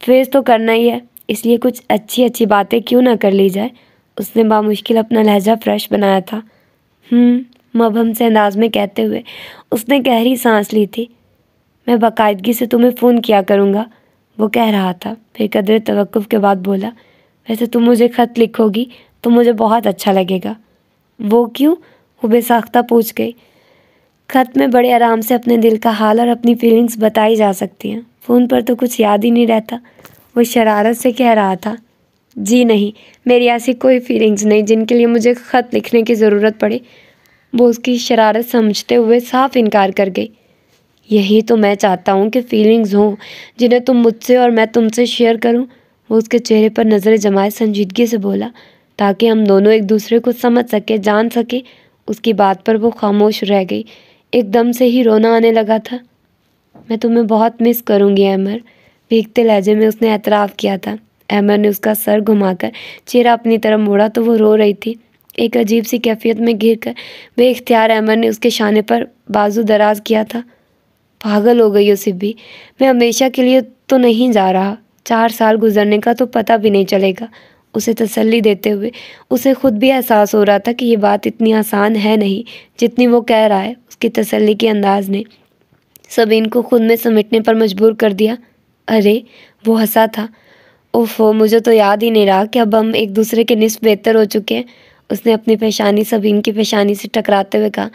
फेस तो करना ही है इसलिए कुछ अच्छी अच्छी बातें क्यों ना कर ली जाए उसने बामुश्किल अपना लहजा फ्रेश बनाया था हम्म, मबहम से अंदाज में कहते हुए उसने गहरी सांस ली थी मैं बाकायदगी से तुम्हें फ़ोन किया करूँगा वो कह रहा था फिर कदर तवक़ुफ़ के बाद बोला वैसे तुम मुझे ख़त लिखोगी तो मुझे बहुत अच्छा लगेगा वो क्यों वो बेसाख्ता पूछ गई ख़त में बड़े आराम से अपने दिल का हाल और अपनी फीलिंग्स बताई जा सकती हैं फ़ोन पर तो कुछ याद ही नहीं रहता वो शरारत से कह रहा था जी नहीं मेरी ऐसी कोई फीलिंग्स नहीं जिनके लिए मुझे ख़त लिखने की ज़रूरत पड़े वो उसकी शरारत समझते हुए साफ इनकार कर गई यही तो मैं चाहता हूँ कि फीलिंग्स हों जिन्हें तुम मुझसे और मैं तुमसे शेयर करूँ वो उसके चेहरे पर नज़रें जमाए संजीदगी से बोला ताकि हम दोनों एक दूसरे को समझ सकें जान सकें उसकी बात पर वो खामोश रह गई एकदम से ही रोना आने लगा था मैं तुम्हें बहुत मिस करूँगी अमर भीगते लहजे में उसने एतराफ़ किया था अहमर ने उसका सर घुमाकर चेहरा अपनी तरफ मोड़ा तो वो रो रही थी एक अजीब सी कैफियत में घिर कर बेख्तियार अहमर ने उसके शाने पर बाजू दराज किया था पागल हो गई हो सिब्बी मैं हमेशा के लिए तो नहीं जा रहा चार साल गुजरने का तो पता भी नहीं चलेगा उसे तसल्ली देते हुए उसे खुद भी एहसास हो रहा था कि ये बात इतनी आसान है नहीं जितनी वो कह रहा है उसके तसल्ली के अंदाज ने सबीन को खुद में समेटने पर मजबूर कर दिया अरे वो हंसा था ओफो मुझे तो याद ही नहीं रहा कि अब हम एक दूसरे के निस्फ बेहतर हो चुके हैं उसने अपनी पेशानी सबीन की पेशानी से टकराते हुए कहा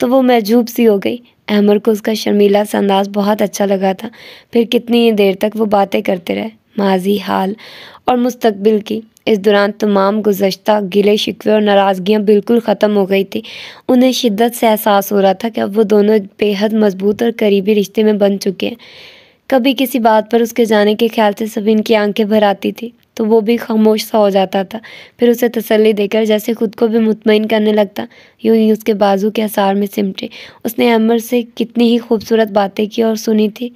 तो वो महजूब सी हो गई अहमर को उसका शर्मीला सा अंदाज बहुत अच्छा लगा था फिर कितनी ही देर तक वो बातें करते रहे माजी हाल और मुस्तबिल की इस दौरान तमाम गुजशत गिले शिकवे और नाराज़गियाँ बिल्कुल ख़त्म हो गई थी उन्हें शिद्दत से एहसास हो रहा था कि अब वो दोनों बेहद मजबूत और करीबी रिश्ते में बन चुके हैं कभी किसी बात पर उसके जाने के ख्याल से सब इनकी आंखें भर आती थी तो वो भी खामोश सा हो जाता था फिर उसे तसल्ली देकर जैसे खुद को भी मुतमिन करने लगता यूं ही उसके बाजू के आसार में सिमटे उसने अमर से कितनी ही खूबसूरत बातें की और सुनी थी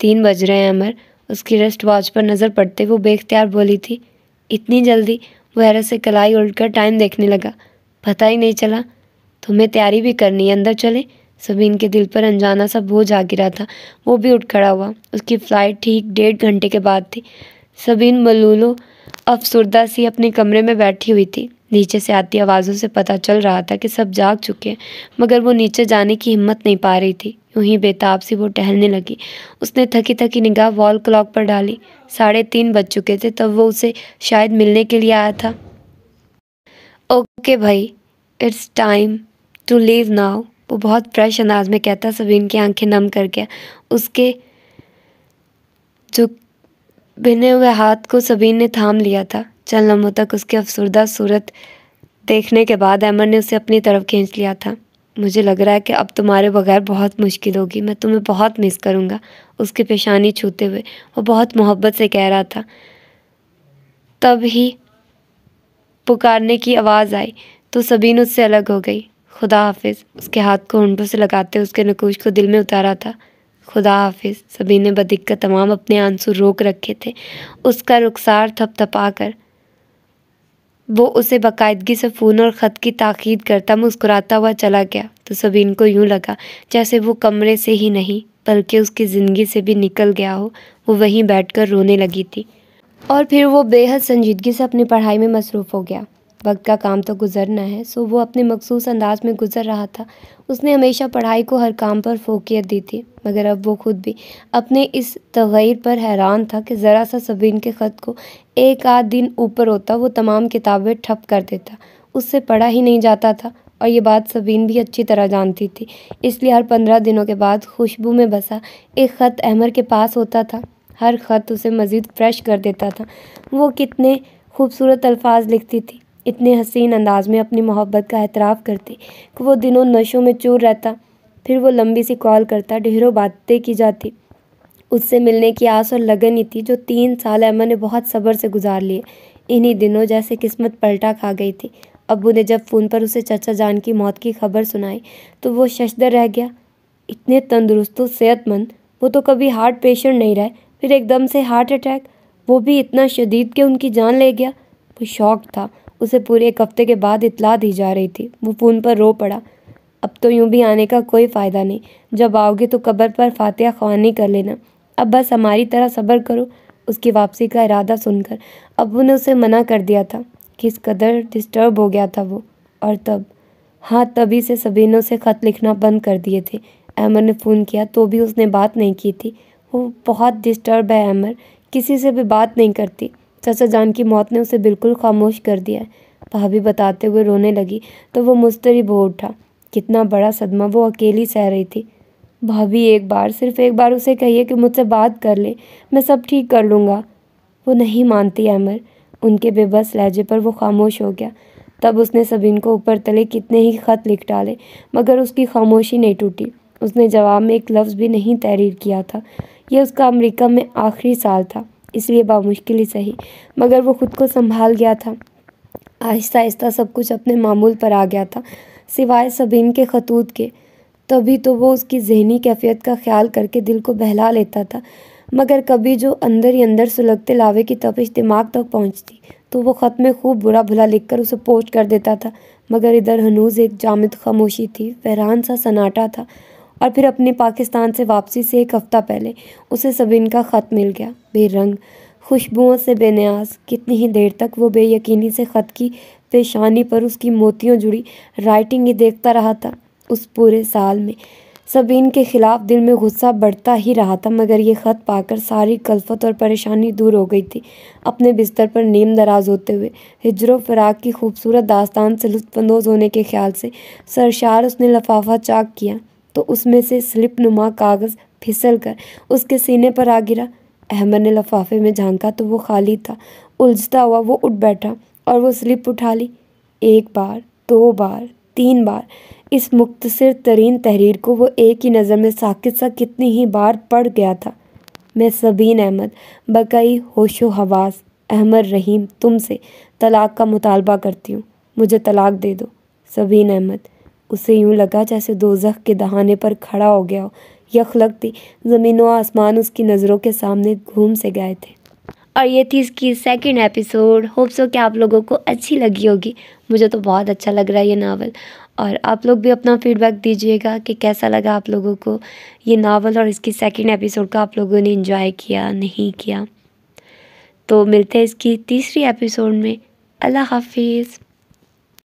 तीन बज रहे हैं अमर उसकी रेस्ट वॉच पर नज़र पड़ते वो बेख्तियार बोली थी इतनी जल्दी वो हैरत से कलाई कर टाइम देखने लगा पता ही नहीं चला तुम्हें तैयारी भी करनी है अंदर चले सबीन के दिल पर अनजाना सा बोझ आ गिरा था वो भी उठ खड़ा हुआ उसकी फ़्लाइट ठीक डेढ़ घंटे के बाद थी सबीन मलूलो अफसरदा सी अपने कमरे में बैठी हुई थी नीचे से आती आवाज़ों से पता चल रहा था कि सब जाग चुके हैं मगर वो नीचे जाने की हिम्मत नहीं पा रही थी यूं ही बेताब सी वो टहलने लगी उसने थकी थकी निगाह वॉल क्लॉक पर डाली साढ़े तीन बज चुके थे तब वो उसे शायद मिलने के लिए आया था ओके भाई it's time to leave now वो बहुत फ्रेश अंदाज में कहता सबीन की आंखें नम कर गया उसके जो बिने हुए हाथ को सबीन ने थाम लिया था चंद लम्हों तक उसकी अफसरदा सूरत देखने के बाद अमर ने उसे अपनी तरफ खींच लिया था मुझे लग रहा है कि अब तुम्हारे बगैर बहुत मुश्किल होगी मैं तुम्हें बहुत मिस करूँगा उसकी पेशानी छूते हुए वो बहुत मोहब्बत से कह रहा था तब ही पुकारने की आवाज़ आई तो सबीन उससे अलग हो गई खुदा हाफिज उसके हाथ को होंठों से लगाते उसके नकूश को दिल में उतारा था खुदा हाफिज सबीन ने बदिक्कत तमाम अपने आंसू रोक रखे थे उसका रुखसार थपथपा कर वो उसे बाकायदगी से फ़ोन और ख़त की ताक़ीद करता मुस्कुराता हुआ चला गया तो सबीन को यूं लगा जैसे वो कमरे से ही नहीं बल्कि उसकी ज़िंदगी से भी निकल गया हो वो वहीं बैठकर रोने लगी थी और फिर वो बेहद संजीदगी से अपनी पढ़ाई में मसरूफ़ हो गया वक्त का काम तो गुज़रना है सो वो अपने मखसूस अंदाज में गुज़र रहा था उसने हमेशा पढ़ाई को हर काम पर फोकियत दी थी मगर अब वो खुद भी अपने इस तगैर पर हैरान था कि ज़रा सा सबीन के ख़त को एक आध दिन ऊपर होता वो तमाम किताबें ठप कर देता उससे पढ़ा ही नहीं जाता था और ये बात सबीन भी अच्छी तरह जानती थी इसलिए हर पंद्रह दिनों के बाद खुशबू में बसा एक ख़त अहमर के पास होता था हर ख़त उसे मज़ीद फ्रेश कर देता था वो कितने खूबसूरत अल्फाज लिखती थी इतने हसीन अंदाज में अपनी मोहब्बत का एतराफ़ करती कि वो दिनों नशों में चूर रहता फिर वो लंबी सी कॉल करता ढेरों बातें की जाती उससे मिलने की आस और लगन ही थी जो तीन साल अमन ने बहुत सब्र से गुजार लिए इन्हीं दिनों जैसे किस्मत पलटा खा गई थी अबू ने जब फ़ोन पर उसे चचा जान की मौत की खबर सुनाई तो वो शशदर रह गया इतने तंदुरुस्त सेहतमंद वो तो कभी हार्ट पेशेंट नहीं रहे फिर एकदम से हार्ट अटैक वो भी इतना शदीद के उनकी जान ले गया वो शौक था उसे पूरे एक हफ्ते के बाद इतला दी जा रही थी वो फ़ोन पर रो पड़ा अब तो यूं भी आने का कोई फ़ायदा नहीं जब आओगे तो कब्र पर फातिहा खवानी कर लेना अब बस हमारी तरह सब्र करो उसकी वापसी का इरादा सुनकर अबू ने उसे मना कर दिया था किस कदर डिस्टर्ब हो गया था वो और तब हाँ तभी से सभी ने उसे ख़त लिखना बंद कर दिए थे अमर ने फ़ोन किया तो भी उसने बात नहीं की थी वो बहुत डिस्टर्ब है अमर किसी से भी बात नहीं करती चाचा जान की मौत ने उसे बिल्कुल खामोश कर दिया भाभी बताते हुए रोने लगी तो वो मुस्तरी हो उठा कितना बड़ा सदमा वो अकेली सह रही थी भाभी एक बार सिर्फ एक बार उसे कहिए कि मुझसे बात कर ले मैं सब ठीक कर लूँगा वो नहीं मानती अमर उनके बेबस लहजे पर वो खामोश हो गया तब उसने सबीन को ऊपर तले कितने ही ख़त लिख डाले मगर उसकी खामोशी नहीं टूटी उसने जवाब में एक लफ्ज़ भी नहीं तहरीर किया था यह उसका अमेरिका में आखिरी साल था इसलिए बामुश्किल ही सही मगर वो ख़ुद को संभाल गया था आहिस्ता आहिस्ता सब कुछ अपने मामूल पर आ गया था सिवाय सबीन के खतूत के तभी तो वो उसकी जहनी कैफियत का ख्याल करके दिल को बहला लेता था मगर कभी जो अंदर ही अंदर सुलगते लावे की तपिश दिमाग तक तो पहुंचती तो वो ख़त में खूब बुरा भला लिखकर उसे पोस्ट कर देता था मगर इधर हनूज एक जामित खामोशी थी फहरान सा सन्नाटा था और फिर अपने पाकिस्तान से वापसी से एक हफ़्ता पहले उसे सबीन का ख़त मिल गया बेरंग खुशबुओं से बेनियाज कितनी ही देर तक वो बेयकीनी से ख़त की पेशानी पर उसकी मोतियों जुड़ी राइटिंग ही देखता रहा था उस पूरे साल में सबीन के ख़िलाफ़ दिल में गुस्सा बढ़ता ही रहा था मगर ये ख़त पाकर सारी कल्फत और परेशानी दूर हो गई थी अपने बिस्तर पर नीम दराज होते हुए हिजर फराक की खूबसूरत दास्तान से लुत्फानंदोज़ होने के ख्याल से सरशार उसने लफाफा चाक किया तो उसमें से स्लिप नुमा कागज़ फिसल कर उसके सीने पर आ गिरा अहमद ने लफाफे में झांका तो वो खाली था उलझता हुआ वो उठ बैठा और वो स्लिप उठा ली एक बार दो बार तीन बार इस मुख्तर तरीन तहरीर को वो एक ही नज़र में साकित सा कितनी ही बार पढ़ गया था मैं सबीन अहमद बकई होशो हवास अहमद रहीम तुमसे तलाक का मुतालबा करती हूँ मुझे तलाक दे दो सबीन अहमद उसे यूं लगा जैसे दोजख के दहाने पर खड़ा हो गया हो यख लगती ज़मीन व आसमान उसकी नज़रों के सामने घूम से गए थे और ये थी इसकी सेकंड एपिसोड होप सो कि आप लोगों को अच्छी लगी होगी मुझे तो बहुत अच्छा लग रहा है ये नावल और आप लोग भी अपना फीडबैक दीजिएगा कि कैसा लगा आप लोगों को ये नावल और इसकी सेकंड एपिसोड का आप लोगों ने इन्जॉय किया नहीं किया तो मिलते हैं इसकी तीसरी एपिसोड में अल्लाह हाफिज़